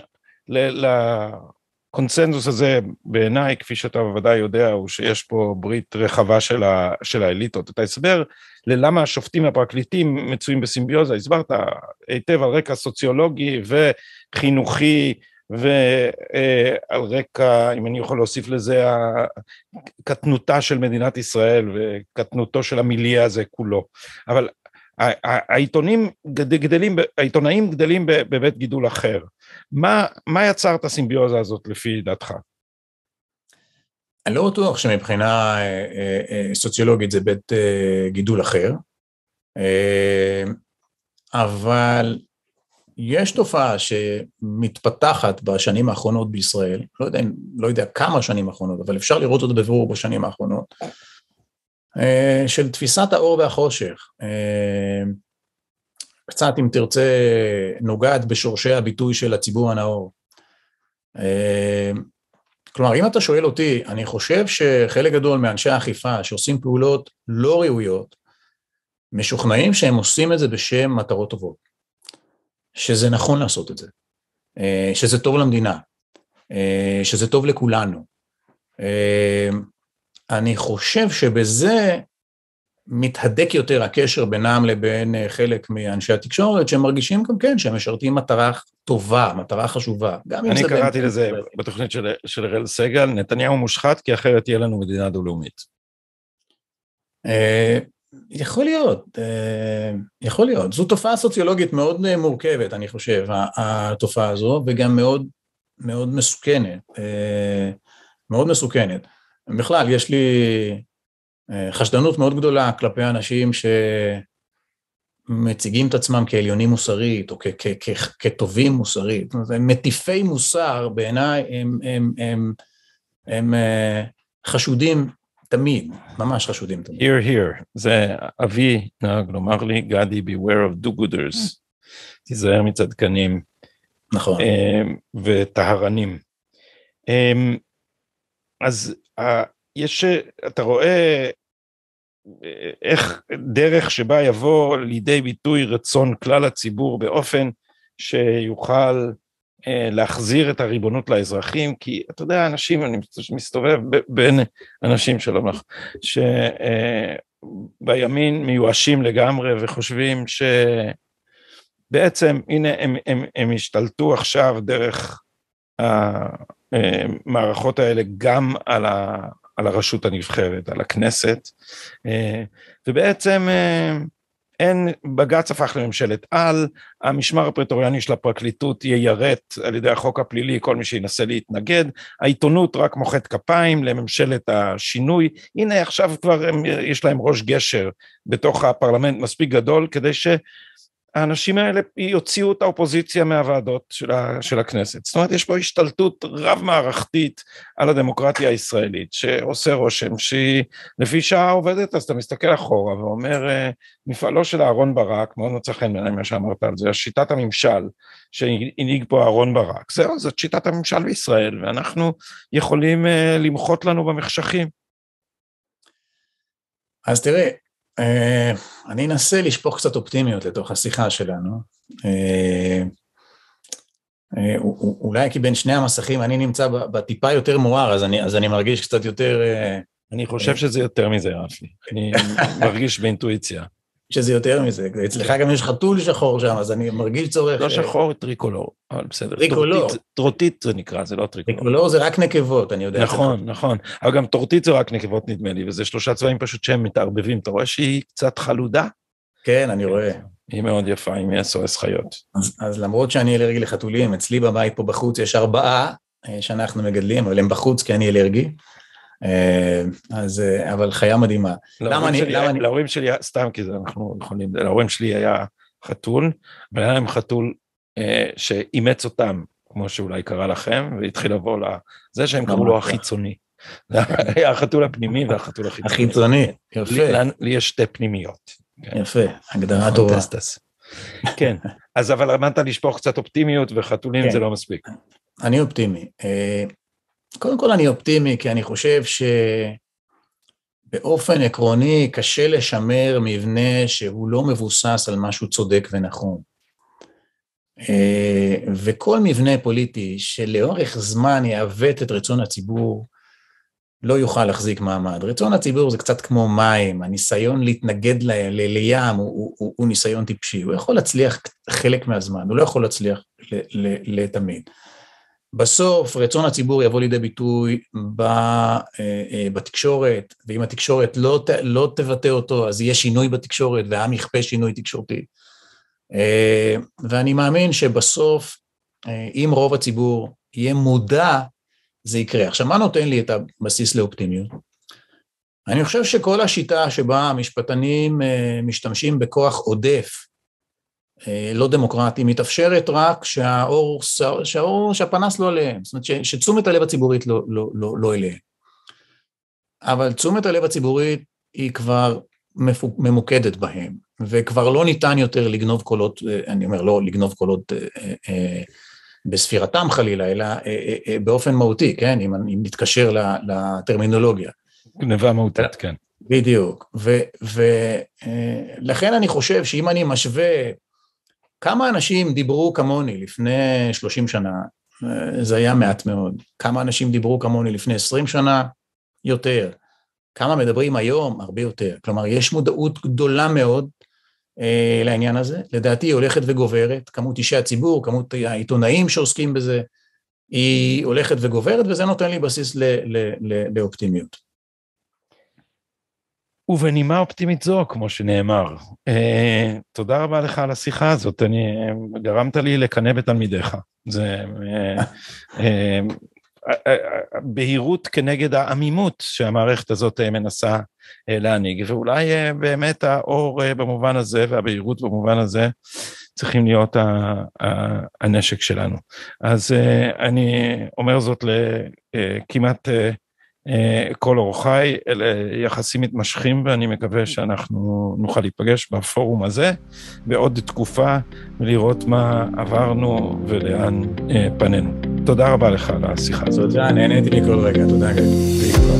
הקונצנזוס הזה בעיניי, כפי שאתה בוודאי יודע, הוא שיש פה ברית רחבה של, ה, של האליטות. את ההסבר ללמה השופטים והפרקליטים מצויים בסימביוזה, הסברת היטב על רקע סוציולוגי וחינוכי, ועל אה, רקע, אם אני יכול להוסיף לזה, קטנותה של מדינת ישראל וקטנותו של המיליה הזה כולו. אבל העיתונים גדלים, העיתונאים גדלים בבית גידול אחר. מה, מה יצר את הסימביוזה הזאת לפי דעתך? אני לא בטוח שמבחינה אה, אה, אה, סוציולוגית זה בית גידול אחר, אבל יש תופעה שמתפתחת בשנים האחרונות בישראל, לא יודע, לא יודע כמה שנים האחרונות, אבל אפשר לראות אותה בבירור בשנים האחרונות, אה, של תפיסת האור והחושך. אה, קצת, אם תרצה, נוגעת בשורשי הביטוי של הציבור הנאור. אה, כלומר, אם אתה שואל אותי, אני חושב שחלק גדול מאנשי האכיפה שעושים פעולות לא ראויות, משוכנעים שהם עושים את זה בשם מטרות טובות, שזה נכון לעשות את זה, שזה טוב למדינה, שזה טוב לכולנו. אני חושב שבזה מתהדק יותר הקשר בינם לבין אה, חלק מאנשי התקשורת, שהם מרגישים גם כן שהם משרתים מטרה טובה, מטרה חשובה. גם אני קראתי לזה זה... בתוכנית של, של אראל סגל, נתניהו מושחת, כי אחרת תהיה לנו מדינה דו-לאומית. אה, יכול להיות, אה, יכול להיות. זו תופעה סוציולוגית מאוד מורכבת, אני חושב, התופעה הזו, וגם מאוד, מאוד מסוכנת. מאוד מסוכנת. בכלל, יש לי אה, חשדנות מאוד גדולה כלפי אנשים שמציגים את עצמם כעליונים מוסרית, או כטובים מוסרית. זאת אומרת, הם מטיפי מוסר, בעיניי הם, הם, הם, הם, הם אה, חשודים תמיד, ממש חשודים תמיד. Here, here, זה אבי נהג לומר לי, גדי, beware of do-gooders, תיזהר מצדקנים. נכון. אה, וטהרנים. אז יש, אתה רואה אה, איך דרך שבה יבוא לידי ביטוי רצון כלל הציבור באופן שיוכל אה, להחזיר את הריבונות לאזרחים, כי אתה יודע, אנשים, אני מסתובב בין אנשים שלום לך, שבימין אה, מיואשים לגמרי וחושבים שבעצם, הנה, הם, הם, הם השתלטו עכשיו דרך המערכות האלה גם על, ה, על הרשות הנבחרת, על הכנסת, אה, ובעצם אה, אין, בג"ץ הפך לממשלת על, המשמר הפרטוריאני של הפרקליטות יירט על ידי החוק הפלילי כל מי שינסה להתנגד, העיתונות רק מוחאת כפיים לממשלת השינוי, הנה עכשיו כבר הם, יש להם ראש גשר בתוך הפרלמנט מספיק גדול כדי ש... האנשים האלה יוציאו את האופוזיציה מהוועדות של, ה, של הכנסת. זאת אומרת, יש פה השתלטות רב-מערכתית על הדמוקרטיה הישראלית, שעושה רושם שהיא לפי שעה עובדת, אז אתה מסתכל אחורה ואומר, אה, מפעלו של אהרון ברק, מאוד מצא חן בעיניי מה שאמרת על זה, שיטת הממשל שהנהיג פה אהרון ברק, זהו, זאת שיטת הממשל בישראל, ואנחנו יכולים אה, למחות לנו במחשכים. אז תראה, אה, אני אנסה לשפוך קצת אופטימיות לתוך השיחה שלנו. אה, אה, אולי כי בין שני המסכים אני נמצא בטיפה יותר מואר, אז אני, אז אני מרגיש קצת יותר... אני חושב שזה יותר מזה, רפי. אני מרגיש באינטואיציה. שזה יותר מזה. אצלך גם יש חתול שחור שם, אז אני מרגיש צורך... לא אה, שחור, טריקולור, אבל בסדר. טריקולור. טרוטית זה נקרא, זה לא טריקולור. טריקולור זה רק נקבות, אני יודע. נכון, נכון. אבל גם טרוטית זה רק נקבות, נדמה לי, וזה שלושה צבעים פשוט שהם מתערבבים. אתה רואה שהיא קצת חלודה? כן, אני כן. רואה. היא מאוד יפה, היא מ-SOS חיות. אז, אז למרות שאני אלרגי לחתולים, אצלי בבית פה בחוץ יש ארבעה אה, שאנחנו מגדלים, אבל הם בחוץ כי אני אלרגי. אה, אז, אה, אבל חיה מדהימה. למה אני, שלי, אני... להורים שלי, סתם כי זה אנחנו יכולים, להורים שלי היה חתול, אבל היה להם חתול אה, שאימץ אותם, כמו שאולי קרה לכם, והתחיל לבוא לזה שהם קראו לו החיצוני. לא. החתול הפנימי והחתול החיצוני. החיצוני, יפה. לי יש שתי פנימיות. כן. יפה, הגדרה טובה. כן, אז אבל למדת לשפוך קצת אופטימיות, וחתולים כן. זה לא מספיק. אני אופטימי. אה, קודם כל אני אופטימי, כי אני חושב שבאופן עקרוני קשה לשמר מבנה שהוא לא מבוסס על משהו צודק ונכון. אה, וכל מבנה פוליטי שלאורך זמן יעוות את רצון הציבור, לא יוכל להחזיק מעמד. רצון הציבור זה קצת כמו מים, הניסיון להתנגד ל, ל, לים הוא, הוא, הוא, הוא ניסיון טיפשי, הוא יכול להצליח חלק מהזמן, הוא לא יכול להצליח לתמיד. בסוף רצון הציבור יבוא לידי ביטוי ב, אה, אה, בתקשורת, ואם התקשורת לא, ת, לא תבטא אותו, אז יהיה שינוי בתקשורת, והעם יכפה שינוי תקשורתי. אה, ואני מאמין שבסוף, אה, אם רוב הציבור יהיה מודע, זה יקרה. עכשיו, מה נותן לי את הבסיס לאופטימיות? אני חושב שכל השיטה שבה המשפטנים אה, משתמשים בכוח עודף אה, לא דמוקרטי, מתאפשרת רק שהאור, שהאור, שהפנס לא עליהם, זאת אומרת שתשומת הלב הציבורית לא, לא, לא, לא אליהם. אבל תשומת הלב הציבורית היא כבר מפוק, ממוקדת בהם, וכבר לא ניתן יותר לגנוב קולות, אה, אני אומר לא לגנוב קולות אה, אה, אה בספירתם חלילה, אלא אה, באופן מהותי, כן? אם, אם נתקשר לטרמינולוגיה. גנבה מהותית, כן. בדיוק, ולכן אני חושב שאם אני משווה כמה אנשים דיברו כמוני לפני 30 שנה? זה היה מעט מאוד. כמה אנשים דיברו כמוני לפני 20 שנה? יותר. כמה מדברים היום? הרבה יותר. כלומר, יש מודעות גדולה מאוד אה, לעניין הזה. לדעתי היא הולכת וגוברת. כמות אישי הציבור, כמות העיתונאים שעוסקים בזה, היא הולכת וגוברת, וזה נותן לי בסיס ל- ל- ל- לאופטימיות. ובנימה אופטימית זו, כמו שנאמר, אה, תודה רבה לך על השיחה הזאת, אני, אה, גרמת לי לקנא בתלמידיך. זה אה, אה, אה בהירות כנגד העמימות שהמערכת הזאת אה, מנסה להנהיג, ואולי באמת האור במובן הזה והבהירות במובן הזה צריכים להיות הנשק שלנו. אז אני אומר זאת לכמעט אה, כל אורחיי, אלה יחסים מתמשכים ואני מקווה שאנחנו נוכל להיפגש בפורום הזה בעוד תקופה ולראות מה עברנו ולאן אה, פנינו. תודה רבה לך על השיחה הזאת. תודה, נהניתי מכל רגע, תודה גדי.